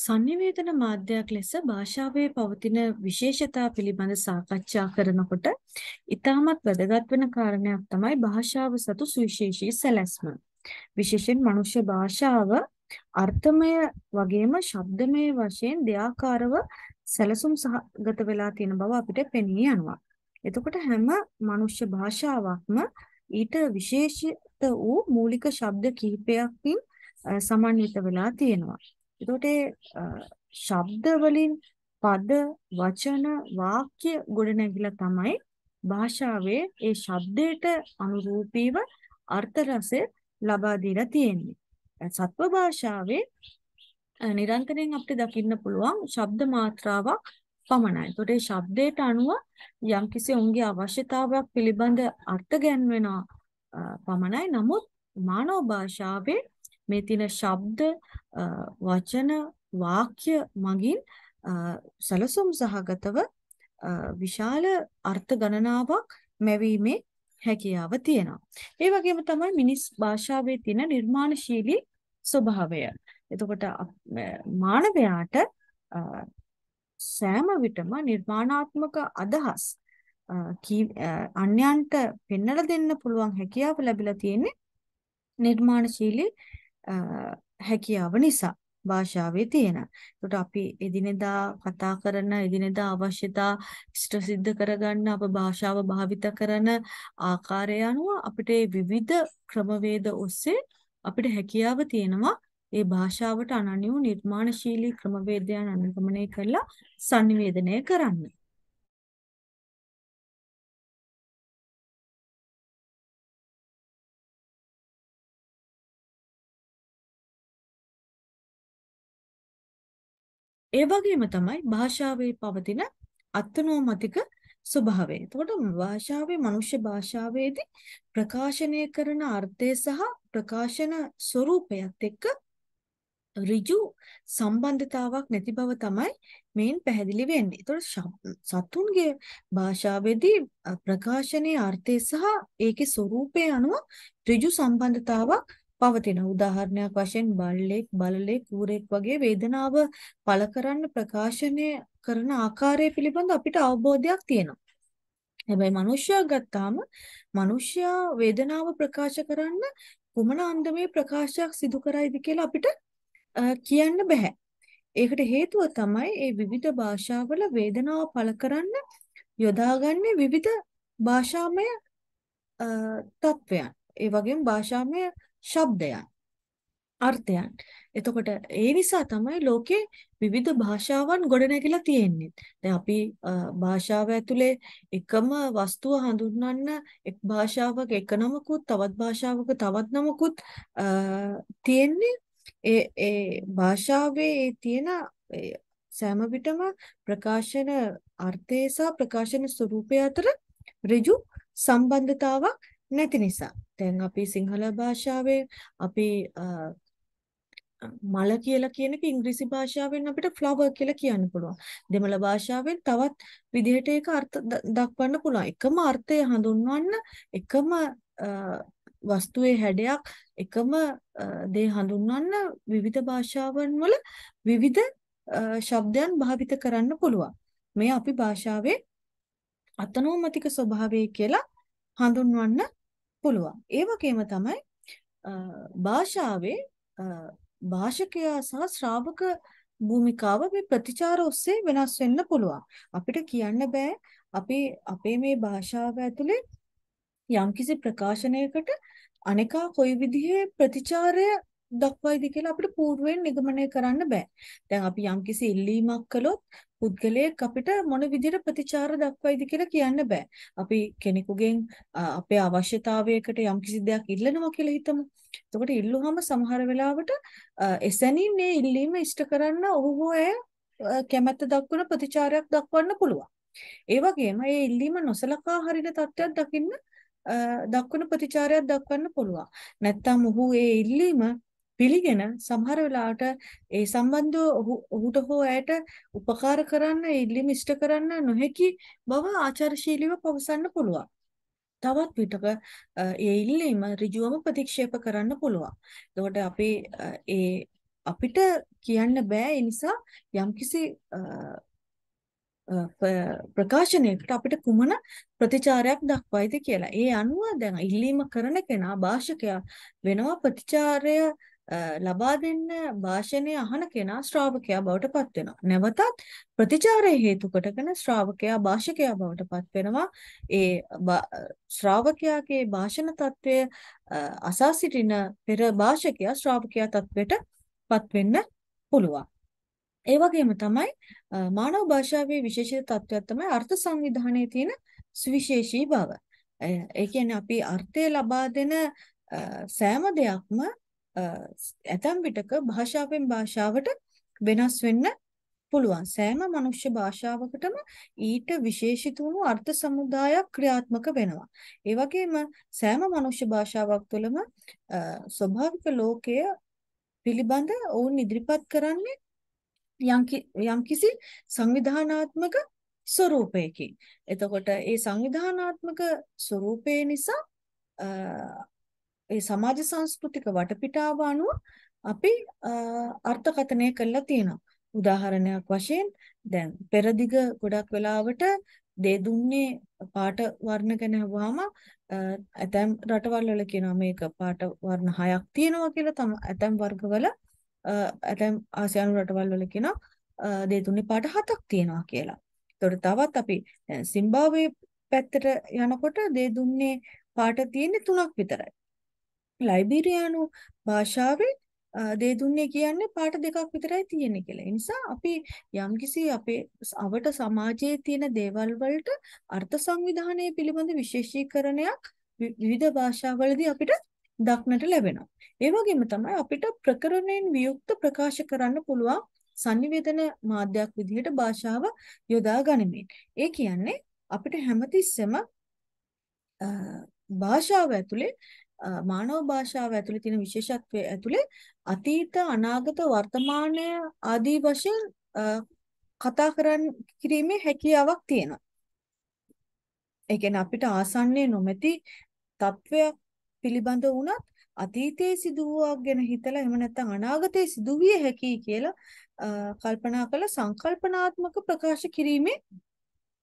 sannivedana මාධ්‍යයක් ලෙස භාෂාවේ පවතින විශේෂතා පිළිබඳ සාකච්ඡා කරනකොට ඉතාමත් වැදගත් වෙන කාරණයක් තමයි භාෂාව සතු සුවිශේෂී සැලැස්ම. විශේෂයෙන් මනුෂ්‍ය භාෂාව අර්ථමය වගේම ශබ්දමය වශයෙන් දෙආකාරව සැලසුම් සහගත වෙලා තියෙන බව අපිට පෙනී යනවා. එතකොට හැම මනුෂ්‍ය භාෂාවක්ම ඊට විශේෂිත වූ මූලික ශබ්ද කිහිපයකින් සමන්විත වෙලා තියෙනවා. එතකොට ශබ්ද වලින් පද වචන වාක්‍ය ගොඩනැගිලා තමයි භාෂාවේ ඒ ශබ්දයට අනුරූපීව අර්ථ රසය ලබා දීලා තියෙන්නේ. සත්ව භාෂාවේ නිරන්තරයෙන් අපිට දකින්න පුළුවන් ශබ්ද මාත්‍රාවක් පමණයි. ඒතකොට ඒ ශබ්දයට අනුව යම්කිසි උන්ගේ අවශ්‍යතාවයක් පිළිබඳ අර්ථ ගැන්වෙනවා පමණයි. නමුත් මානව භාෂාවේ මේ තින ශබ්ද වචන වාක්‍ය මගින් සැලසුම් සහගතව විශාල අර්ථ ගණනාවක් මැවීමේ හැකියාව තියෙනවා. ඒ වගේම තමයි මිනිස් භාෂාවේ තියෙන නිර්මාණශීලී ස්වභාවය. එතකොට මානවයාට සෑම විටම නිර්මාණාත්මක අදහස් අන්‍යයන්ට පෙන්වලා දෙන්න පුළුවන් හැකියාව ලැබිලා තියෙන්නේ නිර්මාණශීලී හැකියාව නිසා භාෂාවේ තියෙන. ඒකට අපි එදිනෙදා කතා කරන එදිනෙදා අවශ්‍යතා ඉෂ්ට සිද්ධ කරගන්න අප භාෂාව භාවිත කරන ආකාරය අනුව අපිට මේ විවිධ ක්‍රමවේද ඔස්සේ අපිට හැකියාව තියෙනවා ඒ භාෂාවට අනන්‍ය වූ නිර්මාණශීලී ක්‍රමවේදයන් අනුගමනය කරලා sannivedanaya කරන්න. ඒ වගේම තමයි භාෂාවේ පවතින අත්නෝමතික ස්වභාවය. එතකොට භාෂාවේ මනුෂ්‍ය භාෂාවේදී ප්‍රකාශනය කරන අර්ථය සහ ප්‍රකාශන ස්වરૂපයත් එක්ක ඍජු සම්බන්ධතාවක් නැති බව තමයි මේන් පැහැදිලි වෙන්නේ. ඒතකොට සතුන්ගේ භාෂාවේදී ප්‍රකාශනයේ අර්ථය සහ ඒකේ ස්වરૂපය අනුව ඍජු සම්බන්ධතාවක් පවතින උදාහරණයක් වශයෙන් බල්ලෙක් බලලෙක් ඌරෙක් වගේ වේදනාව පළ කරන්න ප්‍රකාශනය කරන ආකාරය පිළිබඳ අපිට අවබෝධයක් තියෙනවා හැබැයි මනුෂ්‍යයා ගත්තාම මනුෂ්‍යයා වේදනාව ප්‍රකාශ කරන්න කුමන අන්දමේ ප්‍රකාශයක් සිදු කරයිද කියලා අපිට කියන්න බෑ. ඒකට හේතුව තමයි මේ විවිධ භාෂාවල වේදනාව පළ කරන්න යොදාගන්නේ විවිධ භාෂාමය තත්වයන්. ඒ වගේම භාෂාමය ශබ්දයන් අර්ථයන් එතකොට ඒ නිසා තමයි ලෝකේ විවිධ භාෂාවන් ගොඩනැගිලා තියෙන්නේ. දැන් අපි භාෂාව ඇතුලේ එකම වස්තුව හඳුන්වන්න එක් භාෂාවක එක නමකුත් තවත් භාෂාවක තවත් නමකුත් තියෙන්නේ ඒ ඒ භාෂාවේ තියෙන සෑම විටම ප්‍රකාශන අර්ථය සහ ප්‍රකාශන ස්වරූපය අතර ඍජු සම්බන්ධතාවක් නැති නිසා දැන් අපි සිංහල භාෂාවේ අපි මල කියලා කියන එක ඉංග්‍රීසි භාෂාවෙන් අපිට flower කියලා කියන්න පුළුවන්. දෙමළ භාෂාවෙන් තවත් විදිහට ඒක අර්ථ දක්වන්න පුළුවන්. එකම අර්ථය හඳුන්වන්න එකම වස්තුවේ හැඩයක් එකම දේ හඳුන්වන්න විවිධ භාෂාවන් වල විවිධ ශබ්දයන් භාවිත කරන්න පුළුවන්. මේ අපි භාෂාවේ අතනෝමතික ස්වභාවය කියලා හඳුන්වන්න පුළුවන්. ඒ වගේම තමයි භාෂාවේ භාෂකයා සහ ශ්‍රාවක භූමිකාව මේ ප්‍රතිචාර ඔස්සේ වෙනස් වෙන්න පුළුවන්. අපිට කියන්න බෑ අපි අපේ මේ භාෂාව ඇතුලේ යම්කිසි ප්‍රකාශනයකට අනිකා කොයි විදිහේ ප්‍රතිචාරය දක්වයිද කියලා අපිට පූර්වයෙන් නිගමනය කරන්න බෑ. දැන් අපි යම්කිසි ඉල්ලීමක් කළොත් පුද්ගලයෙක් අපිට මොන විදිහට ප්‍රතිචාර දක්වයිද කියලා කියන්න බෑ. අපි කෙනෙකුගෙන් අපේ අවශ්‍යතාවයකට යම්කිසි දෙයක් ඉල්ලනවා කියලා හිතමු. එතකොට ඉල්ලුවම සමහර වෙලාවට එසැනින් මේ ඉල්ලීම ඉෂ්ට කරන්න ඔහු හෝ කැමැත්ත දක්වන ප්‍රතිචාරයක් දක්වන්න පුළුවන්. ඒ වගේම මේ ඉල්ලීම නොසලකා හරින තත්ත්වයක් දකින්න දක්වන ප්‍රතිචාරයක් දක්වන්න පුළුවන්. නැත්තම් ඔහු ඒ ඉල්ලීම පිළිගෙන සමහර වෙලාවට ඒ සම්බන්ධව ඔහුට හෝ ඇයට උපකාර කරන්න ඉල්ලීම් ඉෂ්ට කරන්න නොහැකි බව ආචාරශීලීව පවසන්න පුළුවන්. තවත් විටක ඒ ඉල්ලීම ඍජුවම ප්‍රතික්ෂේප කරන්න පුළුවන්. එතකොට අපි ඒ අපිට කියන්න බෑ ඒ නිසා යම්කිසි ප්‍රකාශනයකට අපිට කුමන ප්‍රතිචාරයක් දක්වයිද කියලා. ඒ අනුව දැන් ඉල්ලීම කරන කෙනා භාෂකයා වෙනවා ප්‍රතිචාරය ලබා දෙන්න භාෂණය අහන කෙනා ශ්‍රාවකයා බවට පත් වෙනවා. නැවතත් ප්‍රතිචාරය හේතු කොටගෙන ශ්‍රාවකයා භාෂකයා බවට පත් වෙනවා. ඒ ශ්‍රාවකයාගේ භාෂණ తත්වය අසා සිටින පෙර භාෂකයා ශ්‍රාවකයා తත්වයට පත් වෙන්න පුළුවන්. ඒ වගේම තමයි මානව භාෂාවේ විශේෂිත තත්වයක් තමයි අර්ථ සංවිධානයේ තියෙන සුවිශේෂී බව. ඒ කියන්නේ අපි අර්ථය ලබා දෙන සෑම දෙයක්ම ඇතම් විටක භාෂාවෙන් භාෂාවට වෙනස් වෙන්න පුළුවන් සෑම මනුෂ්‍ය භාෂාවකටම ඊට විශේෂිත වූ අර්ථ සමුදායක් ක්‍රියාත්මක වෙනවා. ඒ වගේම සෑම මනුෂ්‍ය භාෂාවක් තුළම ස්වභාවික ලෝකය පිළිබඳ ඔවුන් ඉදිරිපත් කරන්නේ යම්කිසි සංවිධානාත්මක ස්වરૂපයකින්. එතකොට ඒ සංවිධානාත්මක ස්වરૂපය නිසා ඒ සමාජ සංස්කෘතික වටපිටාව අනුව අපි අර්ථකථනය කරලා තියෙනවා. උදාහරණයක් වශයෙන් දැන් පෙරදිග ගොඩක් වෙලාවට දේ දුන්නේ පාට වර්ණ ගැන හවුවාම ඇතැම් රටවල් වල කියනවා මේක පාට වර්ණ හයක් තියෙනවා කියලා තම ඇතැම් වර්ගවල ඇතැම් ආසියානු රටවල් වල කියනවා දේ දුන්නේ පාට හතක් තියෙනවා කියලා. එතකොට තවත් අපි සිම්බාබ්වේ පැත්තට යනකොට දේ දුන්නේ පාට තියෙන්නේ තුනක් විතරයි. ලයිබීරියානු භාෂාවෙන් දේ දුන්නේ කියන්නේ පාට දෙකක් විතරයි තියෙන්නේ කියලා. ඒ නිසා අපි යම්කිසි අපේ අවට සමාජයේ තියෙන දේවල් වලට අර්ථ සංවිධානය පිළිබඳ විශේෂීකරණයක් විවිධ භාෂාවලදී අපිට දක්නට ලැබෙනවා. ඒ වගේම තමයි අපිට ප්‍රකරණයෙන් වියුක්ත ප්‍රකාශ කරන්න පුළුවන් sannivedana මාධ්‍යයක් විදිහට භාෂාව යොදා ගනිමින්. ඒ කියන්නේ අපිට හැමතිස්සෙම භාෂාව ඇතුලේ මානව භාෂාව ඇතුළේ තියෙන විශේෂත්වය ඇතුළේ අතීත අනාගත වර්තමානය ආදී වශයෙන් කතා කරන් කිරීමේ හැකියාවක් තියෙනවා. ඒ කියන්නේ අපිට ආසන්නයේ නොමැති තත්වයක් පිළිබඳ වුණත් අතීතයේ සිදුවුවක් ගැන හිතලා එහෙම නැත්නම් අනාගතයේ සිදුවිය හැකියි කියලා කල්පනා කළ සංකල්පනාත්මක ප්‍රකාශ කිරීමේ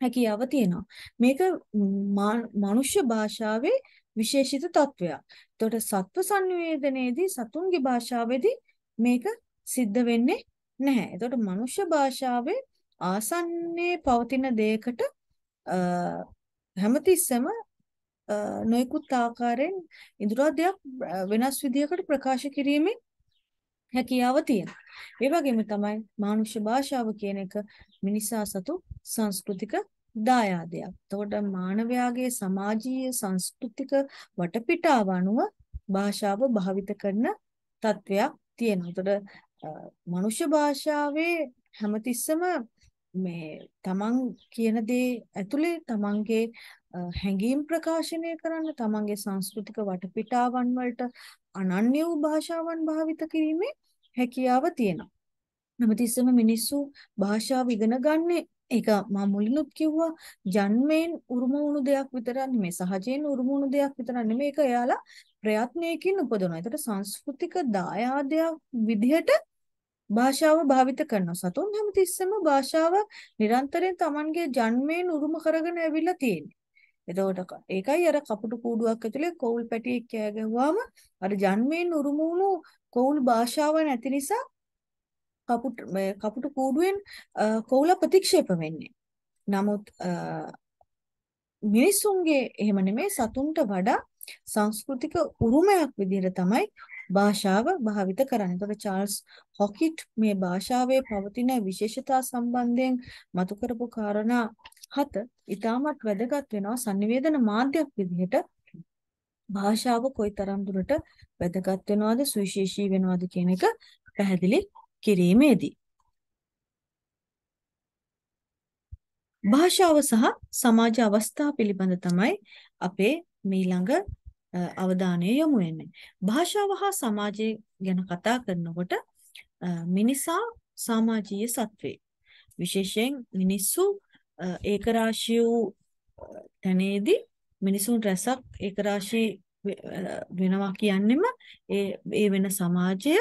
හැකියාව තියෙනවා. මේක මානුෂ්‍ය භාෂාවේ විශේෂිත තත්වයක්. එතකොට සත්ව සංවේදනයේදී සතුන්ගේ භාෂාවේදී මේක සිද්ධ වෙන්නේ නැහැ. එතකොට මනුෂ්‍ය භාෂාවේ ආසන්නයේ පවතින දෙයකට හැමතිස්සම නොයෙකුත් ආකාරයෙන් ඉදිරියට දෙයක් වෙනස් විදියකට ප්‍රකාශ කිරීමේ හැකියාව තියෙනවා. ඒ වගේම තමයි මානුෂ්‍ය භාෂාව කියන එක මිනිසා සතු සංස්කෘතික දායාදයක්. එතකොට මානවයාගේ සමාජීය සංස්කෘතික වටපිටාව අනුව භාෂාව භාවිත කරන තත්වයක් තියෙනවා. එතකොට මනුෂ්‍ය භාෂාවේ හැමතිස්සම මේ තමන් කියන දේ ඇතුලේ තමන්ගේ හැඟීම් ප්‍රකාශනය කරන්න තමන්ගේ සංස්කෘතික වටපිටාවන් වලට අනන්‍ය වූ භාෂාවන් භාවිත කිරීමේ හැකියාව තියෙනවා. හැමතිස්සෙම මිනිස්සු භාෂාව ඉගෙන ගන්නෙ ඒක මම මුලිනුත් කිව්වා ජන්මයෙන් උරුම වුණු දෙයක් විතරක් නෙමෙයි සහජයෙන් උරුම වුණු දෙයක් විතරක් නෙමෙයි ඒක එයාලා ප්‍රයත්නයකින් උපදවනවා. ඒතර සංස්කෘතික දායාදයක් විදිහට භාෂාව භාවිත කරන සතුන් හැමතිස්සෙම භාෂාව නිරන්තරයෙන් Tamanගේ ජන්මයෙන් උරුම කරගෙන ඇවිල්ලා තියෙන්නේ. එතකොට ඒකයි අර කපුටු කූඩුවක් ඇතුලේ කෝල් පැටියෙක් කෑ ගැහුවාම අර ජන්මයෙන් උරුම වුණු කෝල් භාෂාව නැති නිසා කපුට කපුටු කූඩුවෙන් කොවුල ප්‍රතික්ෂේප වෙන්නේ. නමුත් මිනිසුන්ගේ එහෙම නෙමෙයි සතුන්ට වඩා සංස්කෘතික උරුමයක් විදිහට තමයි භාෂාව භාවිත කරන්නේ. එතකොට චාල්ස් හොකිට් මේ භාෂාවේ පවතින විශේෂතා සම්බන්ධයෙන් මතු කරපු කාරණා හත ඉතාමත් වැදගත් වෙනවා sannivedana මාධ්‍යයක් විදිහට භාෂාව කොයිතරම් දුරට වැදගත් වෙනවද සුවිශේෂී වෙනවද කියන එක පැහැදිලි කිරීමේදී භාෂාව සහ සමාජ අවස්ථා පිළිබඳ තමයි අපේ මීළඟ අවධානය යොමු වෙන්නේ. භාෂාව හා සමාජය ගැන කතා කරනකොට මිනිසා සමාජීය සත්වේ. විශේෂයෙන් මිනිස්සු ඒකරාශී වූ තැනේදී මිනිසුන් රැසක් ඒකරාශී වෙනවා කියන්නෙම ඒ ඒ වෙන සමාජය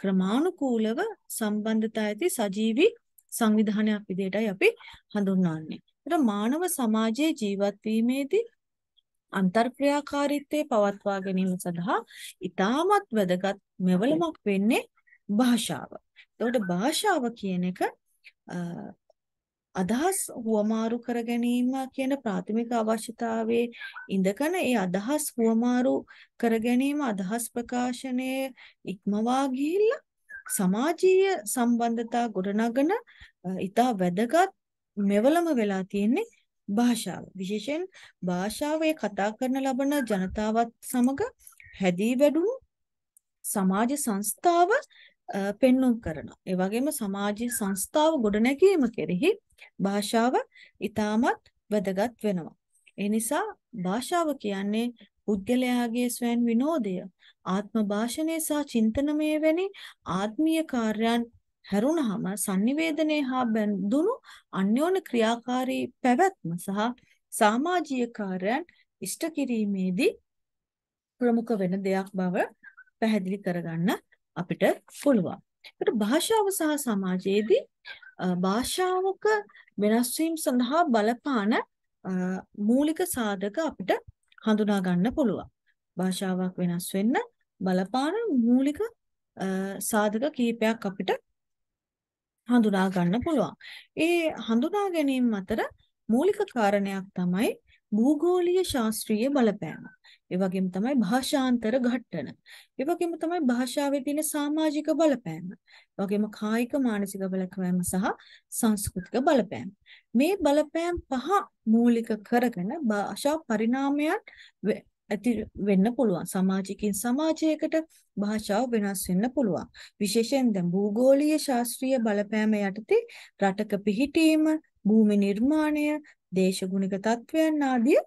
ක්‍රමානුකූලව සම්බන්ධතා ඇති සජීවි සංවිධානයක් විදිහටයි අපි හඳුන්වන්නේ. ඒතර මානව සමාජයේ ජීවත් වීමේදී අන්තර්ක්‍රියාකාරීත්වය පවත්වා ගැනීම සඳහා ඉතාමත් වැදගත් මෙවලමක් වෙන්නේ භාෂාව. එතකොට භාෂාව කියන එක අදහස් හුවමාරු කර ගැනීම කියන ප්‍රාථමික අවශ්‍යතාවයේ ඉඳගෙන ඒ අදහස් හුවමාරු කර ගැනීම අදහස් ප්‍රකාශනයේ ඉක්මවා ගිහිල්ලා සමාජීය සම්බන්ධතා ගොඩනගන ඉතා වැදගත් මෙවලම වෙලා තියෙන්නේ භාෂාව. විශේෂයෙන් භාෂාවේ කතා කරන ලබන ජනතාවත් සමග හැදී වැඩුණු සමාජ සංස්ථාව පෙන්눔 කරනවා. ඒ වගේම සමාජීය සංස්ථාව ගොඩනැගීම කෙරෙහි භාෂාව ඉතාමත් වැදගත් වෙනවා. ඒ නිසා භාෂාව කියන්නේ පුද්ගලයාගේ ස්වයන් විනෝදය, ආත්ම භාෂණය සහ චින්තනමය වැනි ආත්මීය කාර්යයන් හැරුණහම sannivedanaya හා බඳුණු අන්‍යෝන්‍ය ක්‍රියාකාරී පැවැත්ම සහ සමාජීය කාර්යයන් ඉෂ්ට කිරීමේදී ප්‍රමුඛ වෙන දෙයක් බව පැහැදිලි කරගන්න අපිට පුළුවන්. ඒකට භාෂාව සහ සමාජයේදී භාෂාවක වෙනස් වීම සඳහා බලපාන මූලික සාධක අපිට හඳුනා ගන්න පුළුවන්. භාෂාවක් වෙනස් වෙන්න බලපාන මූලික සාධක කීපයක් අපිට හඳුනා ගන්න පුළුවන්. ඒ හඳුනා ගැනීම අතර මූලික කාරණයක් තමයි භූගෝලීය ශාස්ත්‍රීය බලපෑම. ඒ වගේම තමයි භාෂාන්තර ඝට්ටන. ඒ වගේම තමයි භාෂාවේ තියෙන සමාජික බලපෑම. ඒ වගේම කායික මානසික බලපෑම සහ සංස්කෘතික බලපෑම. මේ බලපෑම් පහ මූලික කරගෙන භාෂා පරිණාමයන් ඇති වෙන්න පුළුවන්. සමාජිකින් සමාජයකට භාෂාව වෙනස් වෙන්න පුළුවන්. විශේෂයෙන් දැන් භූගෝලීය ශාස්ත්‍රීය බලපෑම යටතේ රටක පිහිටීම, භූමි නිර්මාණය, දේශගුණික තත්වයන් ආදී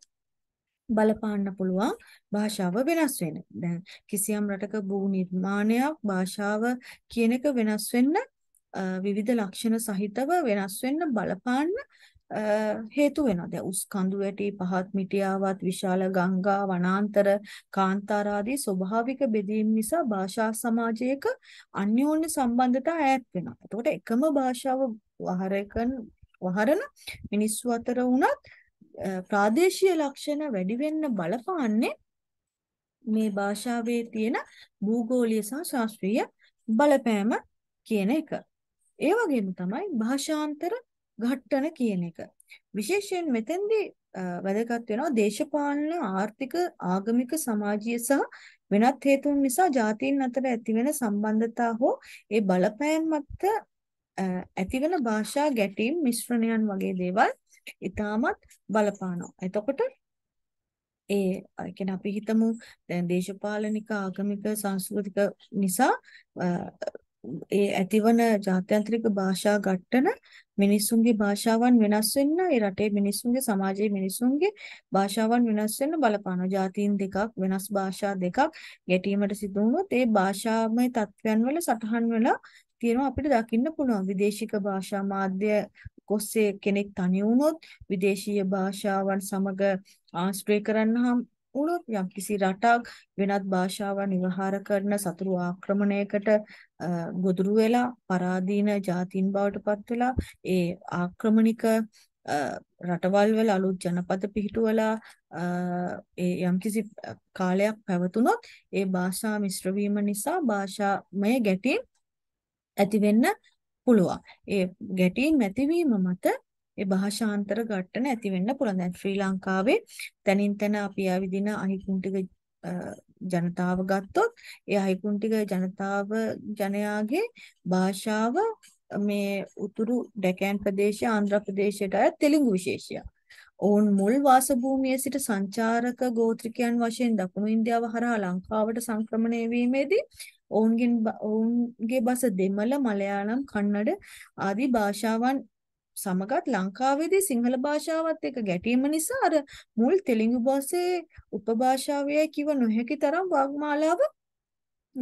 බලපාන්න පුළුවන් භාෂාව වෙනස් වෙන. දැන් කිසියම් රටක භූ නිර්මාණයක් භාෂාව කියන එක වෙනස් වෙන්න විවිධ ලක්ෂණ සහිතව වෙනස් වෙන්න බලපාන්න හේතු වෙනවා. දැන් උස් කඳු වැටි පහත් මිටියාවත් විශාල ගංගා වනාන්තර කාන්තාර ආදී ස්වභාවික බෙදීම් නිසා භාෂා සමාජයක අන්‍යෝන්‍ය සම්බන්ධතා ඈත් වෙනවා. එතකොට එකම භාෂාව වහරකන් වහරන මිනිස්සු අතර වුණත් ප්‍රාදේශීය ලක්ෂණ වැඩි වෙන්න බලපාන්නේ මේ භාෂාවේ තියෙන භූගෝලීය සහ ශාස්ත්‍රීය බලපෑම කියන එක. ඒ වගේම තමයි භාෂාන්තර ඝට්ටන කියන එක. විශේෂයෙන් මෙතෙන්දී වැදගත් වෙනවා දේශපාලන ආර්ථික ආගමික සමාජීය සහ වෙනත් හේතුන් නිසා ජාතීන් අතර ඇතිවෙන සම්බන්ධතා හෝ ඒ බලපෑම් මත ඇතිවන භාෂා ගැටීම් මිශ්‍රණයන් වගේ දේවල් ඉතාමත් බලපානවා. එතකොට ඒ කියන්නේ අපි හිතමු දැන් දේශපාලනික ආගමික සංස්කෘතික නිසා ඒ ඇතිවන ජාත්‍යන්තරික භාෂා ඝට්ටන මිනිසුන්ගේ භාෂාවන් වෙනස් වෙන්න ඒ රටේ මිනිසුන්ගේ සමාජයේ මිනිසුන්ගේ භාෂාවන් වෙනස් වෙන්න බලපානවා. ජාතීන් දෙකක් වෙනස් භාෂා දෙකක් ගැටීමට සිදු වුණොත් ඒ භාෂාමය තත්වයන් වල සටහන් වෙලා තියෙනවා අපිට දකින්න පුළුවන් විදේශික භාෂා මාධ්‍ය කොස්සේ කෙනෙක් තනි වුණොත් විදේශීය භාෂාවන් සමග ආශ්‍රය කරන්න වුණොත් යම්කිසි රටක් වෙනත් භාෂාවන් විවහාර කරන සතුරු ආක්‍රමණයකට ගොදුරු වෙලා පරාදීන ජාතීන් බවට පත් වෙලා ඒ ආක්‍රමණික රටවල් වල අලුත් ජනපද පිහිටුවලා ඒ යම්කිසි කාලයක් පැවතුනොත් ඒ භාෂා මිශ්‍ර වීම නිසා භාෂාමය ගැටීම් ඇති වෙන්න පුළුවන්. ඒ ගැටීම් ඇතිවීම මත ඒ භාෂාන්තර ඝට්ටන ඇති වෙන්න පුළුවන්. දැන් ශ්‍රී ලංකාවේ තනින් තන අපි ආවිදින අහිකුන්ටික ජනතාව ගත්තොත් ඒ අහිකුන්ටික ජනතාව ජනයාගේ භාෂාව මේ උතුරු ඩැකෑන් ප්‍රදේශය ආන්ධ්‍ර ප්‍රදේශයට අයත් තෙලුගු විශේෂය. ඔවුන් මුල් වාසභූමිය සිට සංචාරක ගෝත්‍රිකයන් වශයෙන් දකුණු ඉන්දියාව හරහා ලංකාවට සංක්‍රමණය වීමේදී ඔවුන්ගෙන් ඔවුන්ගේ බස දෙමළ මලයාලම් කන්නඩ ආදී භාෂාවන් සමගත් ලංකාවේදී සිංහල භාෂාවත් එක්ක ගැටීම නිසා අර මුල් තෙලිඟු භාෂේ උපභාෂාවයයි කිව නොහැකි තරම් වාග්මාලාව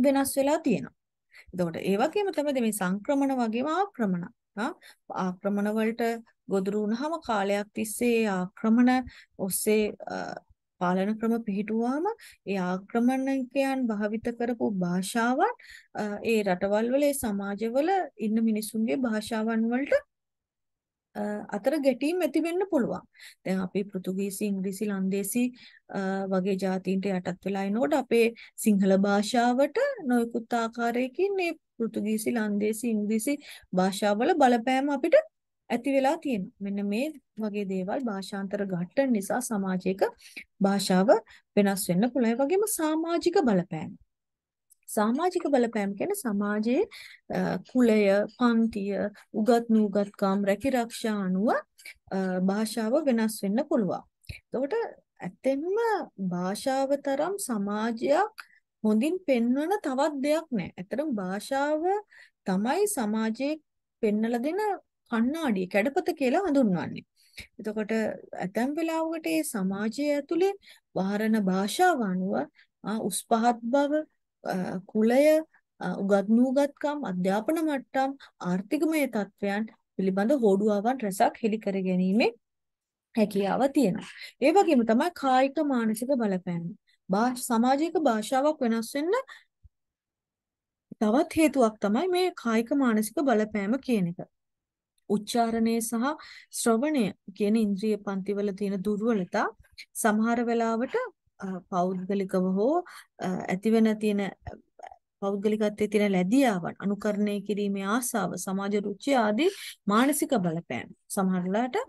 වෙනස් වෙලා තියෙනවා. එතකොට ඒ වගේම තමයි මේ සංක්‍රමණ වගේම ආක්‍රමණ. ආක්‍රමණ වලට ගොදුරු වුණාම කාලයක් තිස්සේ ආක්‍රමණ ඔස්සේ පාලන ක්‍රම පිහිටුවාම ඒ ආක්‍රමණකයන් භාවිත කරපු භාෂාවන් ඒ රටවල් වල සමාජවල ඉන්න මිනිසුන්ගේ භාෂාවන් වලට අතර ගැටීම් ඇති වෙන්න පුළුවන්. දැන් අපි පෘතුගීසි, ඉංග්‍රීසි, ලන්දේසි වගේ ජාතීන්ට යටත් වෙලා එනකොට අපේ සිංහල භාෂාවට නොයෙකුත් ආකාරයකින් මේ පෘතුගීසි, ලන්දේසි, ඉංග්‍රීසි භාෂාවල බලපෑම අපිට ඇති වෙලා තියෙනවා. මෙන්න මේ වගේ දේවල් භාෂාන්තර ඝට්ටන නිසා සමාජයක භාෂාව වෙනස් වෙන්න පුළුවන්. ඒ වගේම සමාජික බලපෑම. සමාජික බලපෑම කියන්නේ සමාජයේ කුලය, පන්තිය, උගත් නූගත්කම්, රැකිරක්ෂා අනුව භාෂාව වෙනස් වෙන්න පුළුවන්. එතකොට ඇත්තෙන්ම භාෂාව තරම් සමාජයක් හොඳින් පෙන්වන තවත් දෙයක් නැහැ. ඇත්තටම භාෂාව තමයි සමාජයේ පෙන්නලා දෙන කණ්ණාඩි කැඩපත කියලා හඳුන්වන්නේ. එතකොට ඇතැම් වෙලාවකට මේ සමාජය ඇතුලේ වහරණ භාෂාව අනුව උස් පහත් බව කුලය උගත් නූගත්කම් අධ්‍යාපන මට්ටම් ආර්ථිකමය තත්වයන් පිළිබඳ හෝඩුවාවන් රැසක් හෙළි කර ගැනීමේ හැකියාව තියෙනවා. ඒ වගේම තමයි කායික මානසික බලපෑම. සමාජික භාෂාවක් වෙනස් වෙන්න තවත් හේතුවක් තමයි මේ කායික මානසික බලපෑම කියන එක. උච්චාරණය සහ ශ්‍රවණය කියන ඉන්ද්‍රිය පන්තිවල තියෙන දුර්වලතා සමහර වෙලාවට පෞද්ගලිකව හෝ ඇතිවෙන තියෙන පෞද්ගලිකත්වයේ තියෙන ලැබියාවන් අනුකරණය කිරීමේ ආසාව සමාජ රුචි ආදී මානසික බලපෑම් සමහරලාට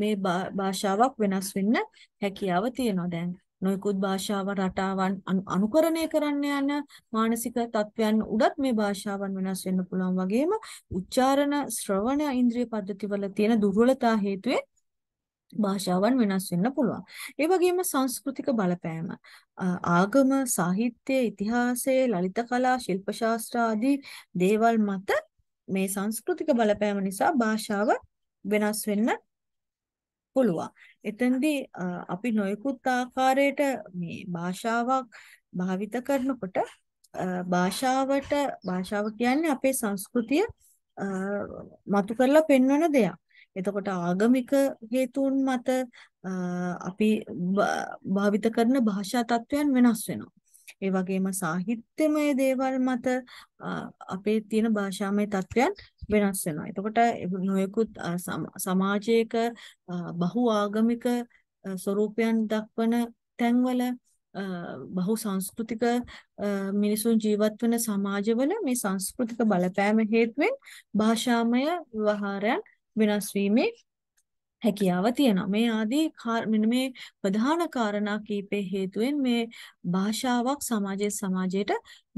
මේ භාෂාවක් වෙනස් වෙන්න හැකියාව තියෙනවා දැන් නොයෙකුත් භාෂාව රටාවන් අනුකරණය කරන්න යන මානසික තත්වයන් උඩත් මේ භාෂාවන් වෙනස් වෙන්න පුළුවන් වගේම උච්චාරණ ශ්‍රවණ ඉන්ද්‍රිය පද්ධතිවල තියෙන දුර්වලතා හේතුවෙන් භාෂාවන් වෙනස් වෙන්න පුළුවන්. ඒ වගේම සංස්කෘතික බලපෑම ආගම, සාහිත්‍ය, ඉතිහාසය, ලලිත කලා, ශිල්ප ශාස්ත්‍ර ආදී දේවල් මත මේ සංස්කෘතික බලපෑම නිසා භාෂාව වෙනස් වෙන්න පුළුවන්. එතෙන්දී අපි නොයෙකුත් ආකාරයට මේ භාෂාවක් භාවිත කරනකොට භාෂාවට භාෂාව කියන්නේ අපේ සංස්කෘතිය මතු කරලා පෙන්වන දෙයක්. එතකොට ආගමික හේතුන් මත අපි භාවිත කරන භාෂා තත්වයන් වෙනස් වෙනවා. ඒ වගේම සාහිත්‍යමය දේවල් මත අපේ තියෙන භාෂාමය තත්ත්වයන් වෙනස් වෙනවා. එතකොට නොයෙකුත් සමාජයක බහු ආගමික ස්වરૂපයන් දක්වන තැන්වල බහු සංස්කෘතික මිනිසුන් ජීවත් වෙන සමාජවල මේ සංස්කෘතික බලපෑම හේතුවෙන් භාෂාමය ව්‍යවහාරයන් වෙනස් වීමේ හැකියාව තියෙනවා. මේ ආදී මෙන්න මේ ප්‍රධාන කාරණා කීපේ හේතුවෙන් මේ භාෂාවක් සමාජයේ සමාජයට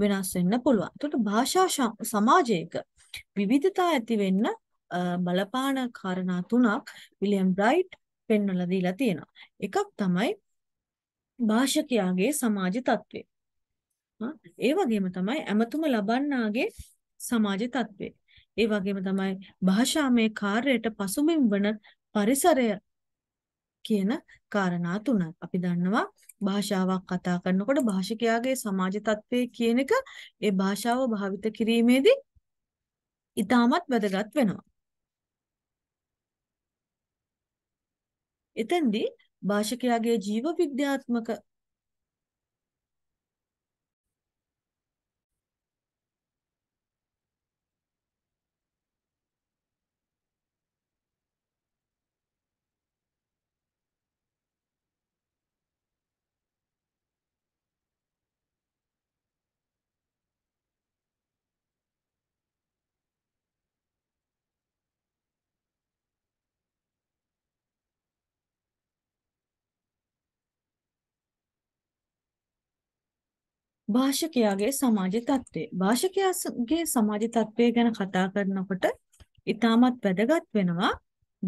වෙනස් වෙන්න පුළුවන්. ඒකට භාෂා සමාජයක විවිධතා ඇති වෙන්න බලපාන කාරණා තුනක් විලියම් බ්‍රයිට් පෙන්වලා දීලා තියෙනවා. එකක් තමයි භාෂකයාගේ සමාජ තත්ත්වය. ඒ වගේම තමයි ඇමතුම ලබන්නාගේ සමාජ තත්ත්වය. ඒ වගේම තමයි භාෂාමය කාර්යයට පසුබිම් වන පරිසරය කියන කාරණා තුන. අපි දන්නවා භාෂාවක් කතා කරනකොට භාෂිකයාගේ සමාජ තත්ත්වයේ කියන එක ඒ භාෂාව භාවිත කිරීමේදී ඉතාමත් වැදගත් වෙනවා. එතෙන්දී භාෂකයාගේ ජීව විද්‍යාත්මක භාෂකයාගේ සමාජ තත්ත්වය. භාෂකයාගේ සමාජ තත්ත්වය ගැන කතා කරනකොට ඉතාමත් වැදගත් වෙනවා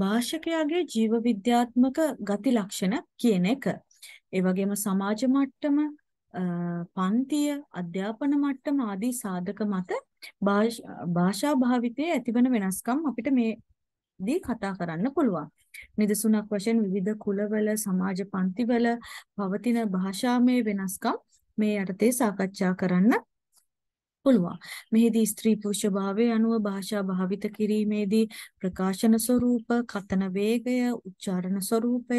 භාෂකයාගේ ජීව විද්‍යාත්මක ගති ලක්ෂණ කියන එක. ඒ වගේම සමාජ මට්ටම, පන්තිය, අධ්‍යාපන මට්ටම ආදී සාධක මත භාෂා භාවිතයේ ඇතිවන වෙනස්කම් අපිට මේ දී කතා කරන්න පුළුවන්. නිදසුනක් වශයෙන් විවිධ කුලවල, සමාජ පන්තිවල පවතින භාෂාමය වෙනස්කම් මේ යටතේ සාකච්ඡා කරන්න පුළුවන්. මෙහිදී ස්ත්‍රී පුරුෂ භාවය අනුව භාෂා භාවිත කිරීමේදී ප්‍රකාශන ස්වරූප, කතන වේගය, උච්චාරණ ස්වරූපය,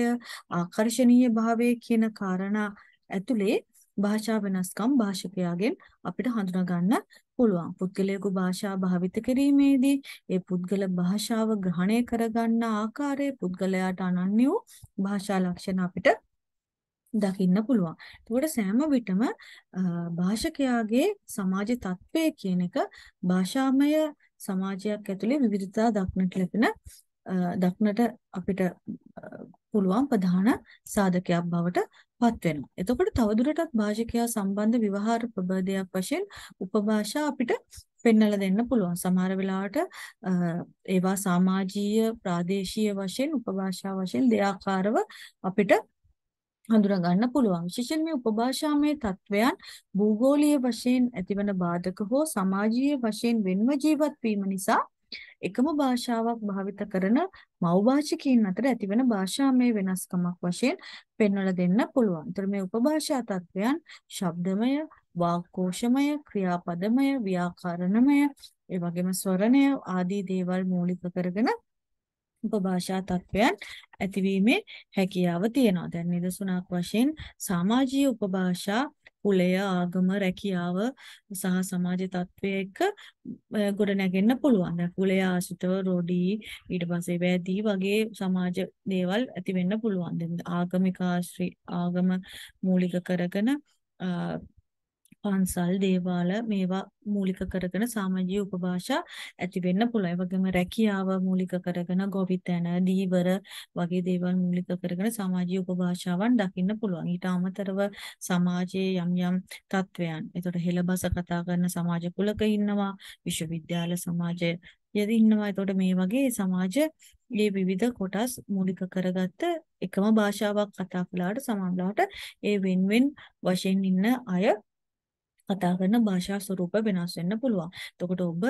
ආකර්ෂණීය භාවය කියන காரணා ඇතුලේ භාෂා වෙනස්කම් භාෂකයාගෙන් අපිට හඳුනා ගන්න පුළුවන්. පුද්ගලයෙකු භාෂා භාවිත කිරීමේදී ඒ පුද්ගල භාෂාව ග්‍රහණය කරගන්න ආකාරයේ පුද්ගලයාට අනන්‍ය වූ භාෂා ලක්ෂණ අපිට දකින්න පුළුවන්. එතකොට සෑම විටම භාෂකයාගේ සමාජ තත්ත්වය කියන එක භාෂාමය සමාජයක් ඇතුලේ විවිධතා දක්නට ලැබෙන දක්නට අපිට පුළුවන් ප්‍රධාන සාධකයක් බවට පත් වෙනවා. එතකොට තවදුරටත් භාෂකයා සම්බන්ධ විවහාර ප්‍රබෝධයක් වශයෙන් උපභාෂා අපිට පෙන්වලා දෙන්න පුළුවන්. සමහර වෙලාවට ඒවා සමාජීය ප්‍රාදේශීය වශයෙන් උපභාෂා වශයෙන් දෙආකාරව අපිට හඳුනා ගන්න පුළුවන්. විශේෂයෙන් මේ උපභාෂාමය තත්වයන් භූගෝලීය වශයෙන් ඇතිවන බාධක හෝ සමාජීය වශයෙන් වෙනව ජීවත් වීම නිසා එකම භාෂාවක් භාවිත කරන මව්භාෂිකයින් අතර ඇතිවන භාෂාමය වෙනස්කමක් වශයෙන් පෙන්වලා දෙන්න පුළුවන්. ඒතර මේ උපභාෂා තත්වයන් ශබ්දමය, වාක්කෝෂමය, ක්‍රියාපදමය, ව්‍යාකරණමය, ඒ වගේම ස්වරණය ආදී දේවල් මූලික කරගෙන උපභාෂා තත්වයන් ඇතිවීමේ හැකියාව තියෙනවා. දැන් නිදසුණක් වශයෙන් සමාජීය උපභාෂා කුලය ආගම රැකියාව සහ සමාජ තත්ත්වය එක්ක ගොඩ නැගෙන්න පුළුවන්. දැන් කුලය ආශ්‍රිතව රොඩි ඊට පස්සේ වැදී වගේ සමාජ දේවල් ඇති වෙන්න පුළුවන්. දැන් ආගමික ආශ්‍රී ආගම මූලික කරගෙන පන්සල් දේවාල මේවා මූලික කරගෙන සමාජීය උපභාෂා ඇති වෙන්න පුළුවන්. ඒ වගේම රැකියාව මූලික කරගෙන ගොවිතැන, දීවර වගේ දේවල් මූලික කරගෙන සමාජීය උපභාෂාවන් දකින්න පුළුවන්. ඊට අමතරව සමාජයේ යම් යම් තත්වයන්. ඒතකොට හෙළබස කතා කරන සමාජ කුලක ඉන්නවා, විශ්වවිද්‍යාල සමාජයේ යද ඉන්නවා. එතකොට මේ වගේ සමාජ මේ විවිධ කොටස් මූලික කරගත්ත එකම භාෂාවක් කතා කළාට සමාජලාට ඒ වෙන්වෙන් වශයෙන් ඉන්න අය කතා කරන භාෂා ස්වරූප වෙනස් වෙන්න පුළුවන්. එතකොට ඔබ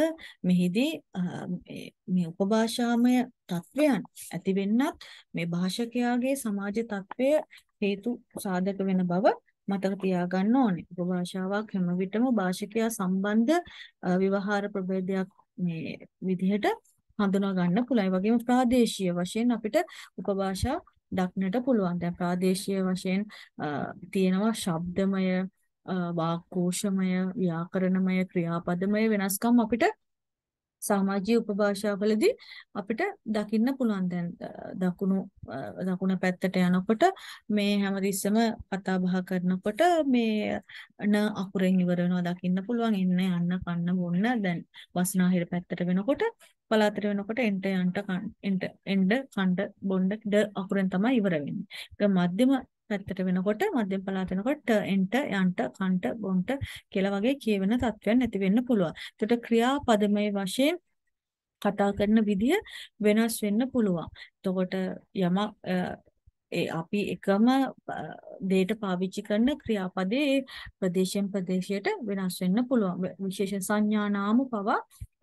මෙහිදී මේ උපභාෂාමය තත්වයන් ඇති වෙන්නත් මේ භාෂකයාගේ සමාජ තත්වය හේතු සාධක වෙන බව මතක තියාගන්න ඕනේ. උපභාෂාවක් හැම විටම භාෂකයා සම්බන්ධ විවහාර ප්‍රභේදයක් මේ විදිහට හඳුනා ගන්න පුළුවන්. වගේම ප්‍රාදේශීය වශයෙන් අපිට උපභාෂා දක්නට පුළුවන්. දැන් ප්‍රාදේශීය වශයෙන් තියෙනවා ශබ්දමය වාක්කෝෂමය ව්‍යාකරණමය ක්‍රියාපදමය වෙනස්කම් අපිට සමාජීය උපභාෂාවලදී අපිට දකින්න පුළුවන් දැන් දකුණු දකුණ පැත්තට යනකොට මේ හැමතිස්සෙම කතා බහ කරනකොට මේ න අකුරෙන් ඉවර වෙනවා දකින්න පුළුවන් එන්න යන්න කන්න බොන්න දැන් වස්නාහිර පැත්තට වෙනකොට පලාතර වෙනකොට එන්ට යන්ට එන්ට එන්ඩ කණ්ඩ බොණ්ඩ ඩ අකුරෙන් තමයි ඉවර වෙන්නේ. ඒක මධ්‍යම පැත්තට වෙනකොට මධ්‍යම පළාත වෙනකොට එන්ට යන්ට කන්ට බොන්ට කියලා වගේ කියවෙන තත්වයන් නැති වෙන්න පුළුවන්. එතකොට ක්‍රියාපදමය වශයෙන් කතා කරන විදිය වෙනස් වෙන්න පුළුවන්. එතකොට යම ඒ අපි එකම දේට පාවිච්චි කරන ක්‍රියාපදේ ප්‍රදේශයෙන් ප්‍රදේශයට වෙනස් වෙන්න පුළුවන් විශේෂ සංඥා නාම පවා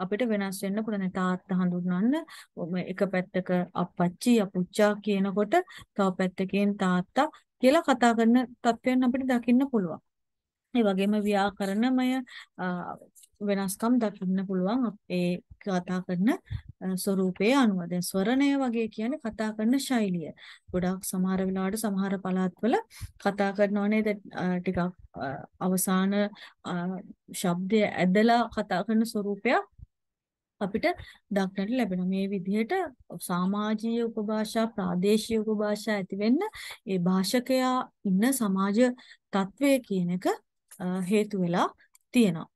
අපිට වෙනස් වෙන්න පුළුවන් තාත්තා හඳුන්වන්න එක පැත්තක අපච්චි අපුච්චා කියනකොට තව පැත්තකින් තාත්තා කියලා කතා කරන තත්වයන් අපිට දකින්න පුළුවන්. ඒ වගේම ව්‍යාකරණමය වෙනස්කම් දකින්න පුළුවන් අපේ කතා කරන ස්වරූපයේ අනුව. දැන් ස්වරණය වගේ කියන්නේ කතා කරන ශෛලිය. ගොඩක් සමහර වෙලාවට සමහර පළාත්වල කතා කරනෝනේ ටිකක් අවසාන ශබ්දය ඇදලා කතා කරන ස්වරූපයක් අපිට දක්නට ලැබෙනවා. මේ විදිහට සමාජීය උපභාෂා ප්‍රාදේශීය උපභාෂා ඇති වෙන්න ඒ භාෂකයා ඉන්න සමාජ තත්වය කියන එක හේතු වෙලා තියෙනවා.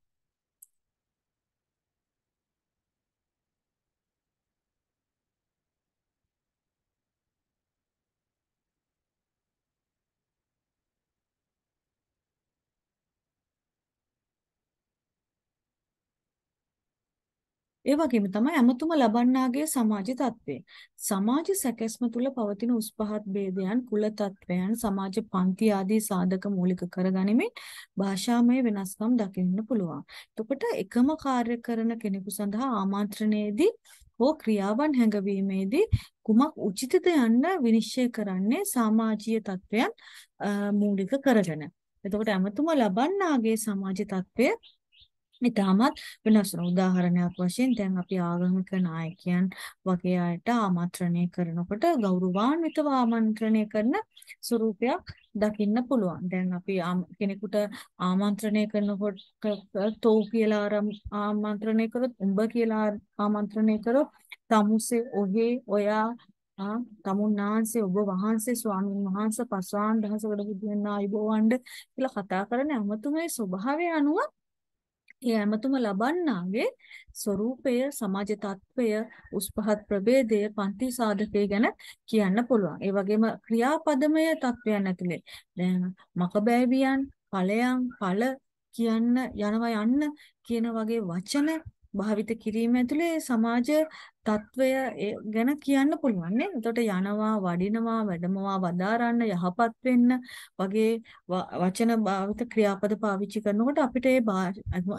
ඒ වගේම තමයි අමතුම ලබන්නාගේ සමාජ තත්ත්වය. සමාජ සැකැස්ම තුල පවතින උස් පහත් ભેදයන්, කුල තත්ත්වයන්, සමාජ පන්ති ආදී සාධක මූලික කරගනිමින් භාෂාමය වෙනස්කම් දකින්න පුළුවන්. එතකොට එකම කාර්ය කරන කෙනෙකු සඳහා ආමන්ත්‍රණයේදී හෝ ක්‍රියාවන් හැඟවීමේදී කුමක් උචිතද යන්න විනිශ්චය කරන්නේ සමාජීය තත්ත්වයන් මූලික කරගෙන. එතකොට අමතුම ලබන්නාගේ සමාජ තත්ත්වය ඉතාමත් වෙනස් වෙන උදාහරණයක් වශයෙන් දැන් අපි ආගමික නායකයන් වගේ අයට ආමන්ත්‍රණය කරනකොට ගෞරවාන්විතව ආමන්ත්‍රණය කරන ස්වරූපයක් දකින්න පුළුවන්. දැන් අපි කෙනෙකුට ආමන්ත්‍රණය කරනකොට තෝ කියලා ආමන්ත්‍රණය කරොත් උඹ කියලා ආමන්ත්‍රණය කරොත් තමුසේ ඔහේ ඔයා තමුන්නාන්සේ ඔබ වහන්සේ ස්වාමීන් වහන්සේ පස්වාන් දහසකට බුදුන් ආයිබෝවන්ඩ කියලා කතා කරන අමතුමේ ස්වභාවය අනුව ඒ ඇමතුම ලබන්නාගේ ස්වરૂපය සමාජ තත්වය උස් පහත් ප්‍රභේදය පන්ති සාධකය ගැන කියන්න පුළුවන්. ඒ වගේම ක්‍රියාපදමය තත්වයන් ඇතුලේ දැන් මකබෑවියන්, ඵලයන්, ඵල කියන්න යනවා යන්න කියන වගේ වචන භාවිත කිරීම ඇතුලේ සමාජ తත්වය ගැන කියන්න පුළුවන් නේ. එතකොට යනවා, වඩිනවා, වැඩමවා, වදාරන්න, යහපත් වෙන්න වගේ වචන භාවිත ක්‍රියාපද පාවිච්චි කරනකොට අපිට ඒ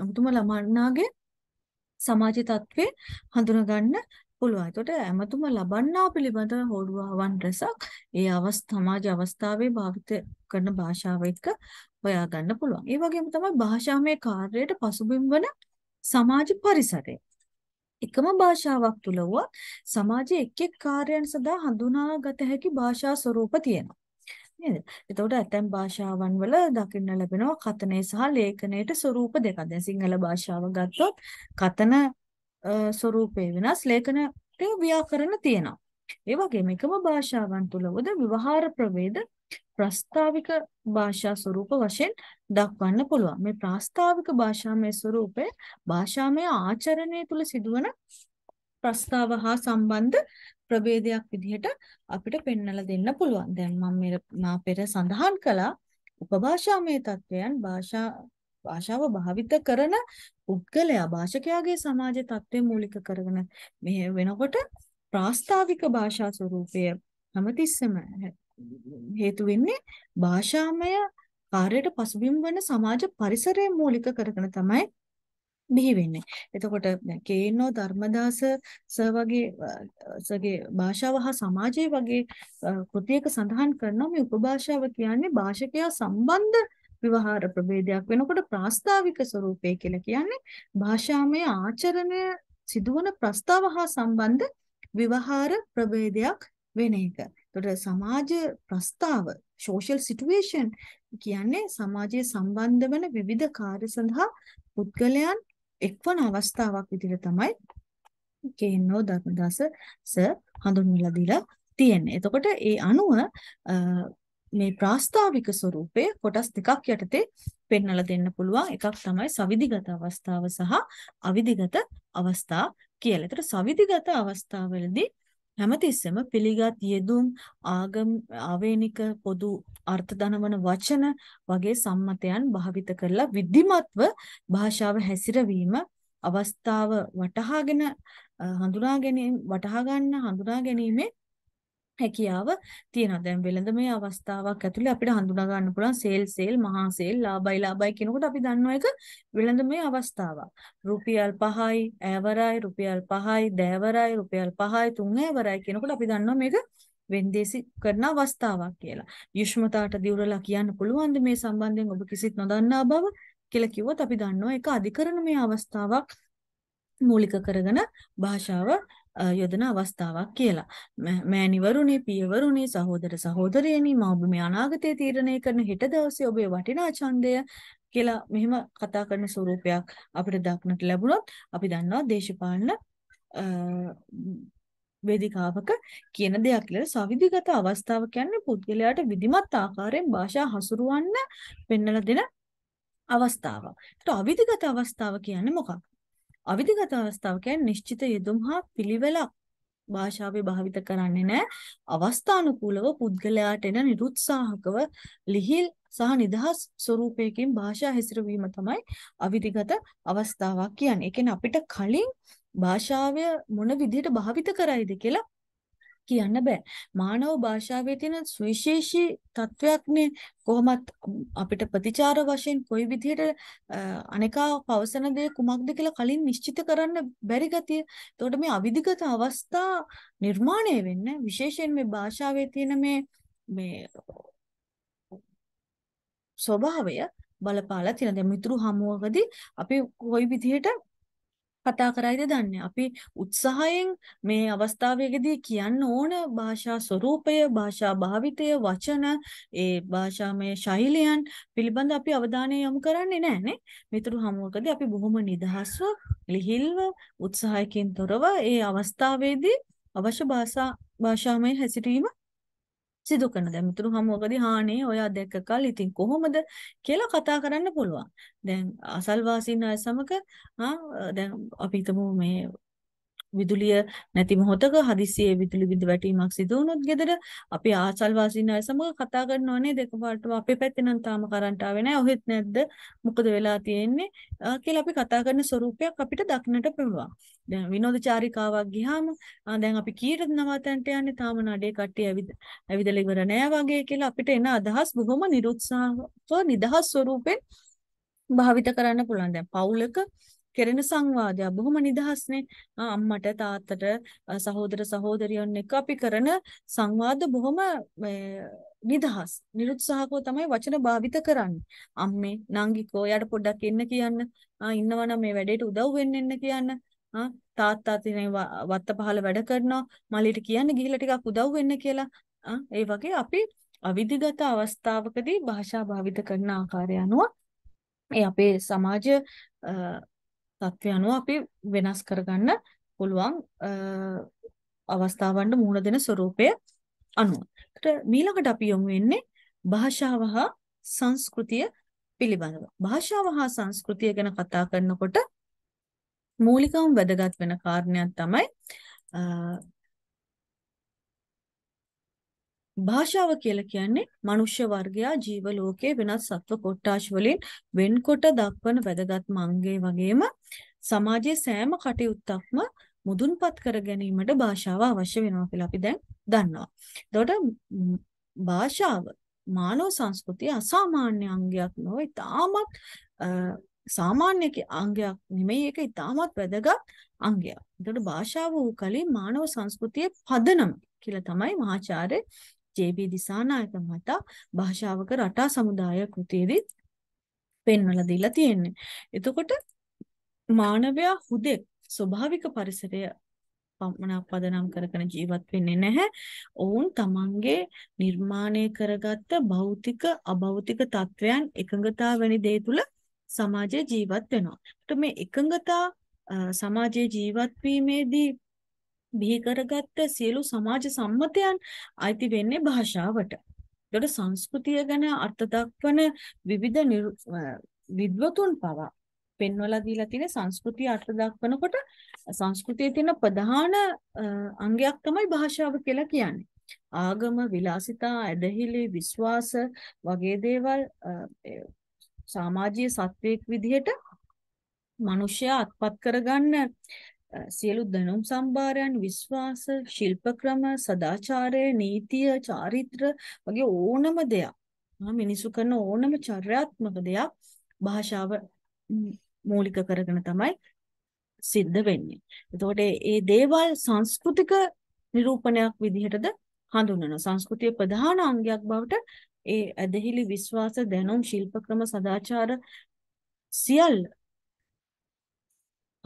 අමුතුම ළමන්නාගේ සමාජ తත්වේ හඳුනගන්න පුළුවන්. එතකොට අමතුම ලබන්නා පිළිබඳ හොඩුවාවන් රසක් ඒ අවස් සමාජ අවස්ථාවේ භාවිත කරන භාෂාව එක්ක හොයාගන්න පුළුවන්. ඒ වගේම තමයි භාෂාමය කාර්යයට පසුබිම් වන සමාජ පරිසරය. එකම භාෂාවක් තුල වුවත් සමාජයේ එක් එක් කාර්යයන් සඳහා හඳුනාගත හැකි භාෂා ස්වරූප තියෙනවා. නේද? එතකොට ඇතැම් භාෂාවන් වල දකින්න ලැබෙනවා කතනය සහ ලේඛනයේට ස්වරූප දෙකක්. දැන් සිංහල භාෂාව ගත්තොත් කතන ස්වරූපේ වෙනස් ලේඛනයේ ව්‍යාකරණ තියෙනවා. ඒ වගේම එකම භාෂාවන් තුලවද විවහාර ප්‍රවේද ප්‍රස්තාවික භාෂා ස්වරූප වශයෙන් දක්වන්න පුළුවන්. මේ ප්‍රස්තාවික භාෂාමය ස්වරූපය භාෂාමය ආචරණය තුල සිදුවන ප්‍රස්තාව හා සම්බන්ධ ප්‍රභේදයක් විදිහට අපිට පෙන්වලා දෙන්න පුළුවන්. දැන් මම මා පෙර සඳහන් කළා උපභාෂාමය තත්වයන් භාෂා භාෂාව භාවිත කරන පුද්ගලයා භාෂකයාගේ සමාජ තත්ත්වය මූලික කරගෙන මෙහෙ වෙනකොට ප්‍රාස්තාවික භාෂා ස්වරූපය හැමතිස්සෙම හේතු වෙන්නේ භාෂාමය කාර්යයට පසුබිම් වන සමාජ පරිසරය මූලික කරගෙන තමයි බිහි වෙන්නේ. එතකොට කේනෝ ධර්මදාස සර් වගේ සගේ භාෂාව හා සමාජය වගේ කෘතියක සඳහන් කරනවා මේ උපභාෂාව කියන්නේ භාෂකයා සම්බන්ධ විවහාර ප්‍රභේදයක් වෙනකොට ප්‍රාස්තාවික ස්වરૂපය කියලා කියන්නේ භාෂාමය ආචරණය සිදුවන ප්‍රස්තාව හා සම්බන්ධ විවහාර ප්‍රභේදයක් වෙන එක. එතකොට සමාජ ප්‍රස්තාව social situation කියන්නේ සමාජයේ සම්බන්ධ වෙන විවිධ කාර්ය සඳහා පුද්ගලයන් එක්වන අවස්ථාවක් විදිහට තමයි කේනෝ ධර්මදාස සර් හඳුන්වලා දීලා තියෙන්නේ. එතකොට ඒ අනුව මේ ප්‍රාස්තාවික ස්වරූපයේ කොටස් දෙකක් යටතේ පෙන්වලා දෙන්න පුළුවන්. එකක් තමයි සවිධිගත අවස්ථාව සහ අවිධිගත අවස්ථා කියලා. එතකොට සවිධිගත අවස්ථාවවලදී හැමතිස්සෙම පිළිගත් යෙදුම් ආගම් ආවේනික පොදු අර්ථ දනවන වචන වගේ සම්මතයන් භාවිත කරලා විධිමත්ව භාෂාව හැසිරවීම අවස්ථාව වටහාගෙන හඳුනා ගැනීම වටහා ගන්න හඳුනා ගැනීමේ හැකියාව තියෙනවා. දැන් වෙළඳ මේ අවස්ථාවක් ඇතුලේ අපිට හඳුනා ගන්න පුළුවන් සේල් සේල් මහා සේල් ලාභයි ලාභයි කියනකොට අපි දන්නවා ඒක වෙළඳ මේ අවස්ථාවක්. රුපියල් 5යි, ඇවරයි, රුපියල් 5යි, දෑවරයි, රුපියල් 5යි, තුන් ඇවරයි කියනකොට අපි දන්නවා මේක වෙන්දේසි කරන අවස්ථාවක් කියලා. යුෂ්මතාට දිවුරලා කියන්න පුළුවන් මේ සම්බන්ධයෙන් ඔබ කිසිත් නොදන්නා බව කියලා කිව්වොත් අපි දන්නවා ඒක අධිකරණමය අවස්ථාවක් මූලික කරගෙන භාෂාව යොදන අවස්ථාවක් කියලා. මෑණිවරුනි, පියවරුනි, සහෝදර සහෝදරියනි, මම මේ අනාගතය තීරණය කරන හෙට දවසේ ඔබේ වටිනා ඡන්දය කියලා මෙහෙම කතා කරන ස්වරූපයක් අපිට දක්නට ලැබුණොත් අපි දන්නවා දේශපාලන වේදිකාවක කියන දෙයක් කියලා සවිධිගත අවස්ථාව කියන්නේ පුද්ගලයාට විධිමත් ආකාරයෙන් භාෂා හසුරවන්න පෙන්වලා දෙන අවස්ථාවක්. ඒකට අවිධිගත අවස්ථාව කියන්නේ මොකක්ද? අවිධිගත අවස්ථාව කියන්නේ නිශ්චිත යෙදුම් හා පිළිවෙලක් භාෂාවේ භාවිත කරන්නේ නැහැ. අවස්ථානුකූලව පුද්ගලයාට එන නිරුත්සාහකව ලිහිල් සහ නිදහස් ස්වරූපයකින් භාෂා හැසිරවීම තමයි අවිධිගත අවස්ථාවක් කියන්නේ. ඒ අපිට කලින් භාෂාව මොන විදිහට භාවිත කරයිද කියලා කියන්න බෑ. මානව භාෂාවේ තියෙන සුවිශේෂී තත්වයක්නේ කොහොමත් අපිට ප්‍රතිචාර වශයෙන් කොයි විදිහට අනේකා පවසන දේ කුමක්ද කියලා කලින් නිශ්චිත කරන්න බැරි ගතිය. එතකොට මේ අවිධිගත අවස්ථා නිර්මාණය වෙන්නේ විශේෂයෙන් මේ භාෂාවේ තියෙන මේ මේ ස්වභාවය බලපාලා තියෙන දැන් මිතුරු හමුවකදී අපි කොයි විදිහට කතා කරයිද දන්නේ. අපි උත්සාහයෙන් මේ අවස්ථාවේදී කියන්න ඕන භාෂා ස්වરૂපය, භාෂා භාවිතය, වචන, ඒ භාෂාමය ශෛලයන් පිළිබඳ අපි අවධානය යොමු කරන්නේ නැහනේ. මිතුරු හමුවකදී අපි බොහොම නිදහස්ව, ලිහිල්ව, උත්සාහයකින් තොරව ඒ අවස්ථාවේදී අවශ්‍ය භාෂා භාෂාමය හැසිරීම සිදු කරන දැන් මිතුරු හමුවකදී හානේ ඔයා දැක්කකල් ඉතින් කොහොමද කියලා කතා කරන්න පුළුවන්. දැන් අසල්වාසීන් අය සමග ආ දැන් අපි හිතමු මේ විදුලිය නැති මොහොතක හදිසියේ විදුලි බිඳ වැටීමක් සිදු වුණොත් ගෙදර අපේ ආසල් වasiin අය සමග කතා කරන්න ඕනේ දෙකපාරටම අපේ පැත්තේ නම් තාම කරන්ට් ආවේ නැහැ. ඔහෙත් නැද්ද? මොකද වෙලා තියෙන්නේ? කියලා අපි කතා කරන ස්වරූපයක් අපිට දක්නට පුළුවන්. දැන් විනෝද චාරිකාවක් ගියාම දැන් අපි කීයට නවතන්ට යන්නේ තාම නඩේ කට්ටිය ඇවිද ඇවිදලා ඉවර නෑ වගේ කියලා අපිට එන අදහස් බොහොම නිරුත්සාහව නිදහස් ස්වරූපෙන් භාවිත කරන්න පුළුවන්. දැන් පවුලක කෙරෙන සංවාදයක් බොහොම නිදහස්නේ අම්මට තාත්තට සහෝදර සහෝදරියන් එක්ක අපි කරන සංවාද බොහොම නිදහස් නිරුත්සාහකෝ තමයි වචන භාවිත කරන්නේ අම්මේ නංගිකෝ යාට පොඩ්ඩක් එන්න කියන්න ඉන්නවා නම් මේ වැඩේට උදව් වෙන්න එන්න කියන්න තාත්තා තිනේ වත්ත පහල වැඩ කරනවා මලීට කියන්න ගිහිල්ලා ටිකක් උදව් වෙන්න කියලා ඒ වගේ අපි අවිධිගත අවස්ථාවකදී භාෂා භාවිත කරන ආකාරය අනුව ඒ අපේ සමාජ තත්ත්වය අනුව අපි වෙනස් කරගන්න පුළුවන් අවස්ථාවන්ට මුහුණ දෙන ස්වરૂපය අනුව. ඒකට මීළඟට අපි යොමු වෙන්නේ භාෂාව හා සංස්කෘතිය පිළිබඳව. භාෂාව හා සංස්කෘතිය ගැන කතා කරනකොට මූලිකවම වැදගත් වෙන කාරණයක් තමයි භාෂාව කියලා කියන්නේ මනුෂ්‍ය වර්ගයා ජීව ලෝකයේ වෙනත් සත්ව කොට්ටාස් වලින් වෙන්කොට දක්වන වැදගත් මංගේ වගේම සමාජයේ සෑම කටයුත්තක්ම මුදුන්පත් කර ගැනීමට භාෂාව අවශ්‍ය වෙනවා කියලා අපි දැන් දන්නවා. එතකොට භාෂාව මානව සංස්කෘතිය අසාමාන්‍ය අංගයක් නොව ඉතාමත් සාමාන්‍ය අංගයක් නෙමෙයි ඒක ඉතාමත් වැදගත් අංගයක්. එතකොට භාෂාව වූ කලින් මානව සංස්කෘතියේ පදනම කියලා තමයි මහාචාර්ය ජේ.බී. දිසානායක මහතා භාෂාවක රටා සමුදාය කෘතියේදී පෙන්වලා දීලා තියෙන්නේ. එතකොට මානවයා හුදෙක් ස්වභාවික පරිසරය පමණක් පදනම් කරගෙන ජීවත් වෙන්නේ නැහැ. ඔවුන් තමන්ගේ නිර්මාණය කරගත්ත භෞතික අභෞතික තත්වයන් එකඟතා වැනි දේ තුල සමාජයේ ජීවත් වෙනවා. ඒත් මේ එකඟතා සමාජයේ ජීවත් වීමේදී බිහි කරගත්ත සියලු සමාජ සම්මතයන් අයිති වෙන්නේ භාෂාවට. ඒකට සංස්කෘතිය ගැන අර්ථ දක්වන විවිධ විද්වතුන් පවා පෙන්වලා දීලා තියෙන සංස්කෘතිය අර්ථ දක්වනකොට සංස්කෘතියේ තියෙන ප්‍රධාන අංගයක් තමයි භාෂාව කියලා කියන්නේ. ආගම, විලාසිතා, ඇදහිලි, විශ්වාස වගේ දේවල් සමාජීය සත්වයක් විදිහට මිනිස්සයා අත්පත් කරගන්න සියලු දැනුම් සම්භාරයන් විශ්වාස ශිල්ප ක්‍රම සදාචාරය නීතිය චාරිත්‍ර වගේ ඕනම දෙයක් මිනිසු කරන ඕනම චර්යාත්මක දෙයක් භාෂාව මූලික කරගෙන තමයි සිද්ධ වෙන්නේ. එතකොට මේ දේවල් සංස්කෘතික නිරූපණයක් විදිහටද හඳුන්වනවා. සංස්කෘතියේ ප්‍රධාන අංගයක් බවට ඒ ඇදහිලි විශ්වාස දැනුම් ශිල්ප ක්‍රම සදාචාර සියල්ල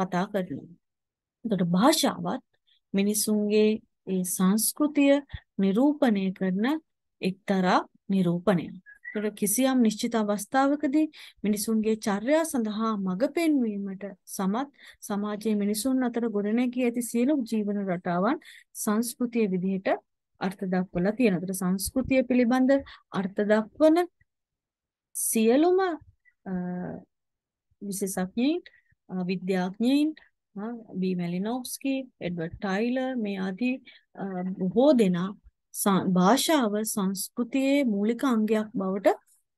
කතා කරනවා. එතකොට භාෂාවත් මිනිසුන්ගේ ඒ සංස්කෘතිය නිරූපණය කරන එක්තරා නිරූපණයක්. එතකොට කිසියම් නිශ්චිත අවස්ථාවකදී මිනිසුන්ගේ චර්යා සඳහා මඟ පෙන්වීමට සමත් සමාජයේ මිනිසුන් අතර ගොඩනැගී ඇති සියලු ජීවන රටාවන් සංස්කෘතිය විදිහට අර්ථ දක්වලා තියෙනවා. ඒතර සංස්කෘතිය පිළිබඳ අර්ථ දක්වන සියලුම විශේෂඥයින් විද්‍යාඥයින් බී මැලිනොව්ස්කි එඩ්වර්ඩ් ටයිලර් මේ ආදී බොහෝ දෙනා භාෂාව සංස්කෘතියේ මූලික අංගයක් බවට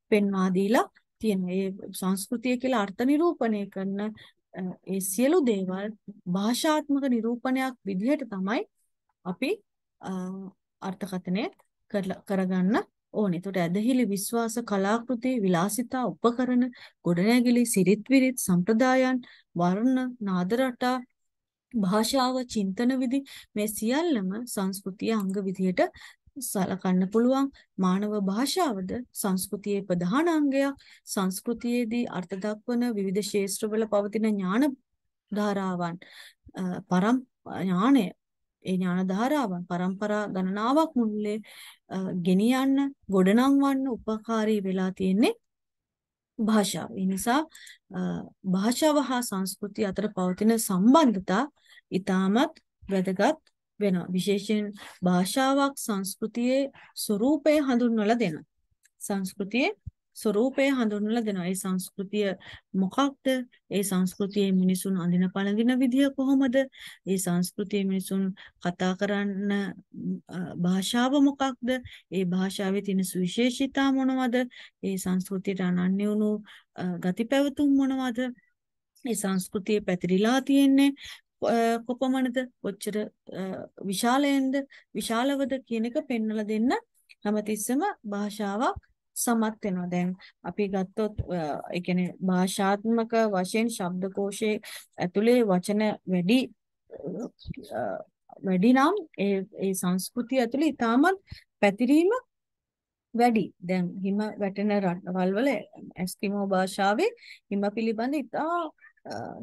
පෙන්වා දීලා තියෙනවා. ඒ සංස්කෘතිය කියලා අර්ථ නිරූපණය කරන ඒ සියලු දේවල් භාෂාත්මක නිරූපණයක් විදිහට තමයි අපි අර්ථකථනය කරගන්න ඕනේ. එතකොට ඇදහිලි විශ්වාස කලාකෘති විලාසිතා උපකරණ ගොඩනැගිලි සිරිත් විරිත් සම්ප්‍රදායන් වර්ණ නාද රටා භාෂාව චින්තන විදි මේ සියල්ලම සංස්කෘතිය අංග විදියට සලකන්න පුළුවන් මානව භාෂාවද සංස්කෘතියේ ප්‍රධාන අංගයක් සංස්කෘතියේදී අර්ථ දක්වන විවිධ ශේෂ්ත්‍රවල පවතින ඥාන ධාරාවන් පරම් ඥානය ඒ ඥාන ධාරාවන් પરම්පරා ගණනාවක් මුල්ලේ ගෙනියන්න ගොඩනංවන්න උපකාරී වෙලා තියෙන්නේ භාෂාව. ඒ නිසා භාෂාව හා සංස්කෘතිය අතර පවතින සම්බන්ධතා ඊටමත් වැදගත් වෙනවා. විශේෂයෙන් භාෂාවක් සංස්කෘතියේ ස්වરૂපය හඳුන්වලා දෙනවා. සංස්කෘතියේ ස්වરૂපය හඳුන්වලා දෙනවා. ඒ සංස්කෘතිය මොකක්ද? ඒ සංස්කෘතියේ මිනිසුන් අඳින පළඳින විදිය කොහොමද? ඒ සංස්කෘතියේ මිනිසුන් කතා කරන්න භාෂාව මොකක්ද? ඒ භාෂාවේ තියෙන සුවිශේෂීතා මොනවද? ඒ සංස්කෘතියට අනන්‍ය වුණු ගති පැවතුම් මොනවද? ඒ සංස්කෘතිය පැතිරිලා තියෙන්නේ කොපමණද කොච්චර විශාලයෙන්ද විශාලවද කියන එක පෙන්වලා දෙන්න හැමතිස්සම භාෂාවක් සමත් වෙනවා. දැන් අපි ගත්තොත් ඒ කියන්නේ භාෂාත්මක වශයෙන් ශබ්දකෝෂයේ ඇතුලේ වචන වැඩි වැඩි නම් ඒ ඒ සංස්කෘතිය ඇතුලේ ඉතාමත් පැතිරීම වැඩි. දැන් හිම වැටෙන රටවල් වල එස්කිමෝ භාෂාවේ හිම පිළිබඳ ඉතා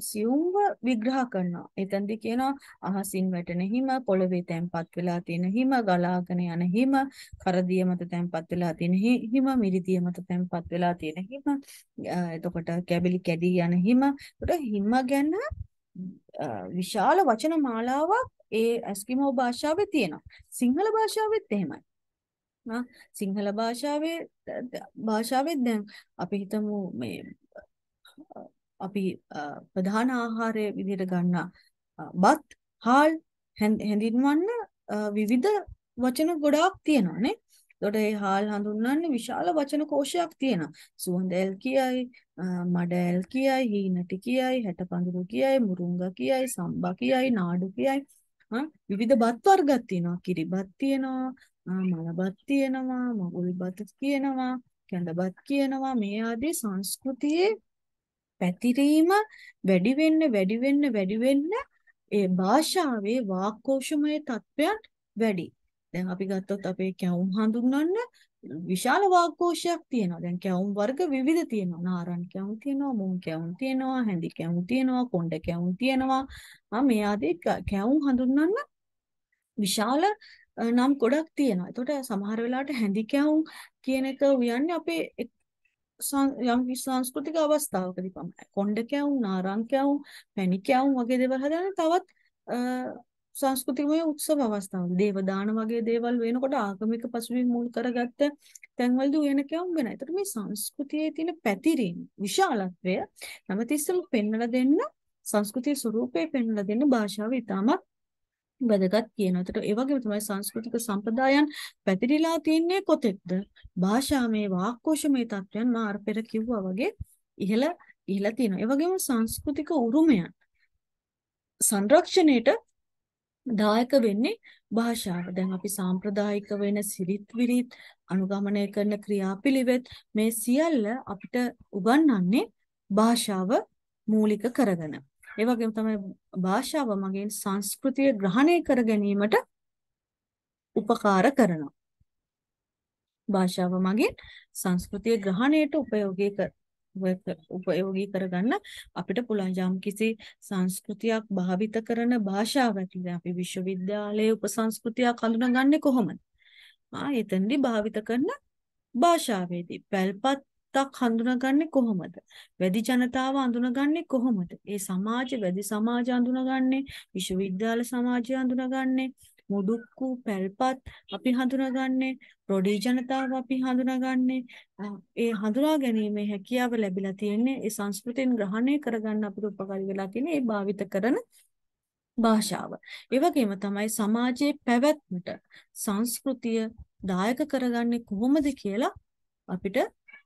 සියුම්ව විග්‍රහ කරනවා. එතෙන්දී කියනවා අහසින් වැටෙන හිම, පොළවේ තැම්පත් වෙලා තියෙන හිම, ගලාගෙන යන හිම, කරදිය මත තැම්පත් වෙලා තියෙන හිම, මිරිදිය මත තැම්පත් වෙලා තියෙන හිම, එතකොට කැබිලි කැඩී යන හිම. එතකොට හිම ගැන විශාල වචන මාලාවක් ඒ ඇස්කිමෝ භාෂාවේ තියෙනවා. සිංහල භාෂාවෙත් එහෙමයි. සිංහල භාෂාවේ භාෂාවෙත් දැන් අපි හිතමු මේ අපි ප්‍රධාන ආහාරය විදිහට ගන්න බත් හාල් හැඳින්වන්න විවිධ වචන ගොඩාක් තියෙනවානේ. එතකොට ඒ හාල් හඳුන්වන්නේ විශාල වචන කෝෂයක් තියෙනවා. සුවඳ ඇල් කියයි, මඩ ඇල් කියයි, හීනටි කියයි, හැටපඳුරු කියයි, මුරුංග කියයි, සම්බා කියයි, නාඩු කියයි. විවිධ බත් වර්ගත් තියෙනවා. කිරි බත් තියෙනවා, මල බත් තියෙනවා, මගුල් බත් කියනවා, කැඳ බත් කියනවා. මේ ආදී සංස්කෘතියේ පැතිරීම වැඩි වෙන්න වැඩි වෙන්න වැඩි වෙන්න ඒ භාෂාවේ වාක්කෝෂමය තත්වයන් වැඩි. දැන් අපි ගත්තොත් අපේ කැවුම් හඳුන්වන්න විශාල වාක්කෝෂයක් තියෙනවා. දැන් කැවුම් වර්ග විවිධ තියෙනවා. නාරන් කැවුම් තියෙනවා, මුං කැවුම් තියෙනවා, හැඳි කැවුම් තියෙනවා, කොණ්ඩ කැවුම් තියෙනවා. ආ මේ ආදී කැවුම් හඳුන්වන්න විශාල නම් ගොඩක් තියෙනවා. එතකොට සමහර වෙලාවට හැඳි කැවුම් කියන එක උයන්නේ අපේ යම් සංස්කෘතික අවස්ථාවකදී පමණයි. කොණ්ඩ කැවුම්, නාරං කැවුම්, පැණි කැවුම් වගේ දේවල් හදාගෙන තවත් සංස්කෘතිකමය උත්සව අවස්ථාවල්, දේවදාන වගේ දේවල් වෙනකොට ආගමික පසුබිම් මුල් කරගත්ත තැන්වලදී උයන කැවුම් වෙනවා. ඒතර මේ සංස්කෘතියේ තියෙන පැතිරීම, විශාලත්වය හැමතිස්සම පෙන්වලා දෙන්න සංස්කෘතිය ස්වරූපේ පෙන්වලා දෙන්න භාෂාව ඉතාමත් වැදගත් කියනවා. එතකොට ඒ වගේම තමයි සංස්කෘතික සම්ප්‍රදායන් පැතිරිලා තින්නේ කොතෙක්ද? භාෂාමය වාක්කෝෂමය තත්වයන් මා අර පෙර කිව්වා වගේ ඉහළ ඉහළ තියෙනවා. ඒ වගේම සංස්කෘතික උරුමයන් සංරක්ෂණයට දායක වෙන්නේ භාෂාව. දැන් අපි සාම්ප්‍රදායික වෙන සිරිත් විරිත් අනුගමනය කරන ක්‍රියාපිලිවෙත් මේ සියල්ල අපිට උගන්වන්නේ භාෂාව මූලික කරගෙන. ඒ වගේම තමයි භාෂාව මගින් සංස්කෘතිය ග්‍රහණය කර ගැනීමට උපකාර කරනවා. භාෂාව මගින් සංස්කෘතිය ග්‍රහණයට උපයෝගී කර උපයෝගී කරගන්න අපිට පුළුවන් යම් කිසි සංස්කෘතියක් භාවිත කරන භාෂාවක් ඉතින් අපි විශ්වවිද්‍යාලයේ උපසංස්කෘතියක් හඳුනාගන්නේ කොහොමද? ආ එතෙන්දී භාවිත කරන භාෂාවේදී පැල්පත් සත්‍යක් හඳුනගන්නේ කොහොමද? වැඩි ජනතාව හඳුනගන්නේ කොහොමද? ඒ සමාජ වැඩි සමාජ හඳුනගන්නේ විශ්වවිද්‍යාල සමාජය හඳුනගන්නේ මුඩුක්කු පැල්පත් අපි හඳුනගන්නේ ප්‍රොඩි ජනතාව අපි හඳුනගන්නේ ඒ හඳුනා ගැනීමේ හැකියාව ලැබිලා තියෙන්නේ ඒ සංස්කෘතියෙන් ග්‍රහණය කරගන්න අපිට උපකාරී වෙලා තියෙන ඒ භාවිත කරන භාෂාව. ඒ වගේම තමයි සමාජයේ පැවැත්මට සංස්කෘතිය දායක කරගන්නේ කොහොමද කියලා අපිට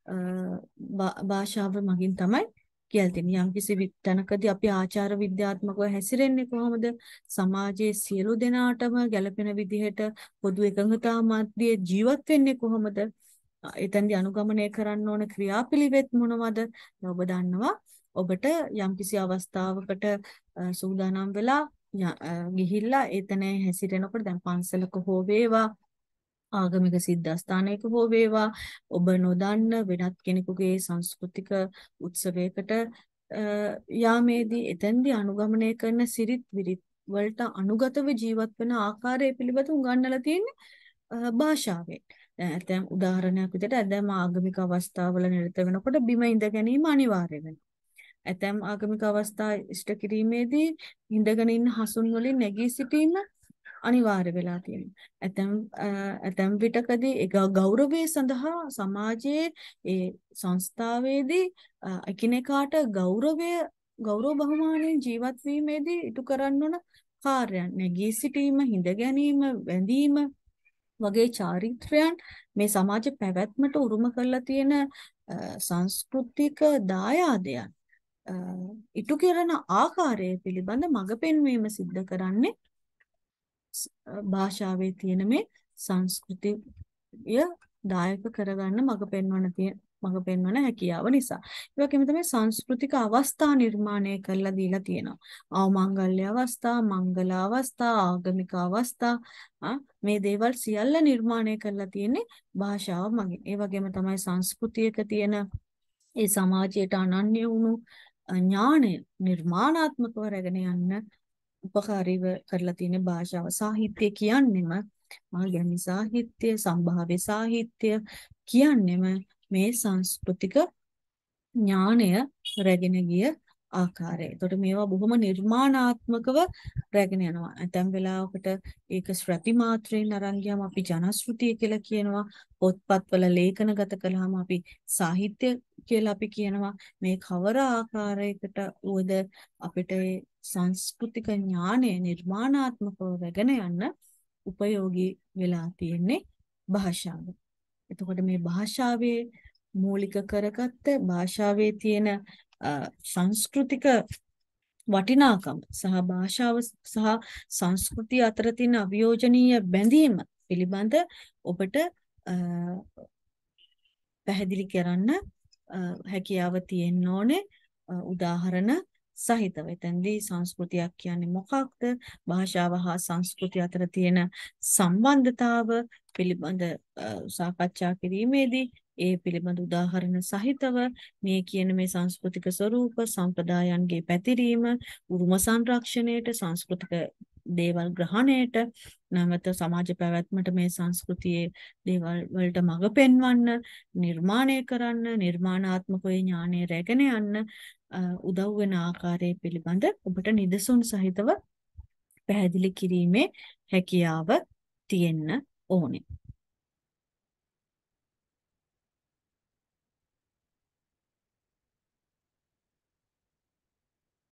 භාෂාව මගින් තමයි කියලා තියෙන්නේ. යම්කිසි තැනකදී අපි ආචාර විද්‍යාත්මකව හැසිරෙන්නේ කොහොමද? සමාජයේ සියලු දෙනාටම ගැළපෙන විදිහට පොදු එකඟතා මැදේ ජීවත් වෙන්නේ කොහොමද? එතෙන්දී අනුගමනය කරන්න ඕන ක්‍රියාපිලිවෙත් මොනවද? ඔබ දන්නවා. ඔබට යම්කිසි අවස්ථාවකට සූදානම් වෙලා ගිහිල්ලා එතන හැසිරෙනකොට දැන් පන්සලක හෝ වේවා ආගමික සිද්ධාස්ථානයක හෝ වේවා ඔබ නොදන්න වෙනත් කෙනෙකුගේ සංස්කෘතික උත්සවයකට යාමේදී එතෙන්දී අනුගමනය කරන සිරිත් විරිත් වලට අනුගතව ජීවත් වෙන ආකාරය පිළිබඳ උගන්වලා තියෙන්නේ භාෂාවෙන්. දැන් උදාහරණයක් විදිහට ඇදම ආගමික අවස්ථාවල නිරත වෙනකොට බිම ඉඳ ගැනීම අනිවාර්ය වෙනවා. ඇතැම් ආගමික අවස්ථා ඉෂ්ට කිරීමේදී ඉඳගෙන ඉන්න හසුන් වලින් නැගී සිටීම අනිවාර්ය වෙලා තියෙනවා. ඇතම් ඇතම් විටකදී ඒ ගෞරවය සඳහා සමාජයේ ඒ සංස්ථාවේදී එකිනෙකාට ගෞරවය ගෞරව බහුමානයෙන් ජීවත් වීමේදී ඉටු කරන්න ඕන කාර්යයන් නැගී සිටීම, හිඳ ගැනීම, වැඳීම වගේ චාරිත්‍රයන් මේ සමාජ පැවැත්මට උරුම කරලා තියෙන සංස්කෘතික දායාදයන් ඉටු කරන ආකාරය පිළිබඳ මඟ පෙන්වීම සිද්ධ කරන්නේ භාෂාවේ තියෙන මේ සංස්කෘතිය දායක කරගන්න මඟ පෙන්වන තියෙන මඟ පෙන්වන හැකියාව නිසා. ඒ වගේම තමයි සංස්කෘතික අවස්ථා නිර්මාණය කරලා දීලා තියෙනවා. ආමංගල්‍ය අවස්ථා, මංගල අවස්ථා, ආගමික අවස්ථා මේ දේවල් සියල්ල නිර්මාණය කරලා තියෙන්නේ භාෂාව මගින්. ඒ වගේම තමයි සංස්කෘතියක තියෙන ඒ සමාජයට අනන්‍ය වුණු ඥාණය නිර්මාණාත්මකව රැගෙන යන්න උපකාරීව කරලා තියෙන භාෂාව සාහිත්‍ය කියන්නෙම මාගමි සාහිත්‍ය සම්භාව්‍ය සාහිත්‍ය කියන්නෙම මේ සංස්කෘතික ඥාණය රැගෙන ගිය ආකාරය. එතකොට මේවා බොහොම නිර්මාණාත්මකව රැගෙන යනවා. ඇතැම් වෙලාවකට ඒක ශ්‍රැති මාත්‍රයෙන් අරන් ගියාම අපි ජනශ්‍රුතිය කියලා කියනවා. පොත්පත්වල ලේඛනගත කළාම අපි සාහිත්‍ය කියලා අපි කියනවා. මේ කවර ආකාරයකට උද අපිට සංස්කෘතික ඥානය නිර්මාණාත්මකව රැගෙන යන්න උපයෝගී වෙලා තියෙන්නේ භාෂාව. එතකොට මේ භාෂාවේ මූලික කරගත්ත භාෂාවේ තියෙන සංස්කෘතික වටිනාකම සහ භාෂාව සහ සංස්කෘතිය අතර තියෙන අවියෝජනීය බැඳීම පිළිබඳ ඔබට පැහැදිලි කරන්න හැකියාව තියෙන්න ඕනේ උදාහරණ සහිතව. එතෙන්දී සංස්කෘතියක් කියන්නේ මොකක්ද? භාෂාව හා සංස්කෘතිය අතර තියෙන සම්බන්ධතාව පිළිබඳ සාකච්ඡා කිරීමේදී ඒ පිළිබඳ උදාහරණ සහිතව මේ කියන මේ සංස්කෘතික ස්වરૂප සම්ප්‍රදායන්ගේ පැතිරීම උරුම සංරක්ෂණයට සංස්කෘතික දේවල් ග්‍රහණයට නැවත සමාජ පැවැත්මට මේ සංස්කෘතියේ දේවල් වලට මඟ පෙන්වන්න නිර්මාණය කරන්න නිර්මාණාත්මක ඥානය රැගෙන යන්න උදව් වෙන ආකාරය පිළිබඳ ඔබට නිදසුන් සහිතව පැහැදිලි කිරීමේ හැකියාව තියෙන්න ඕනේ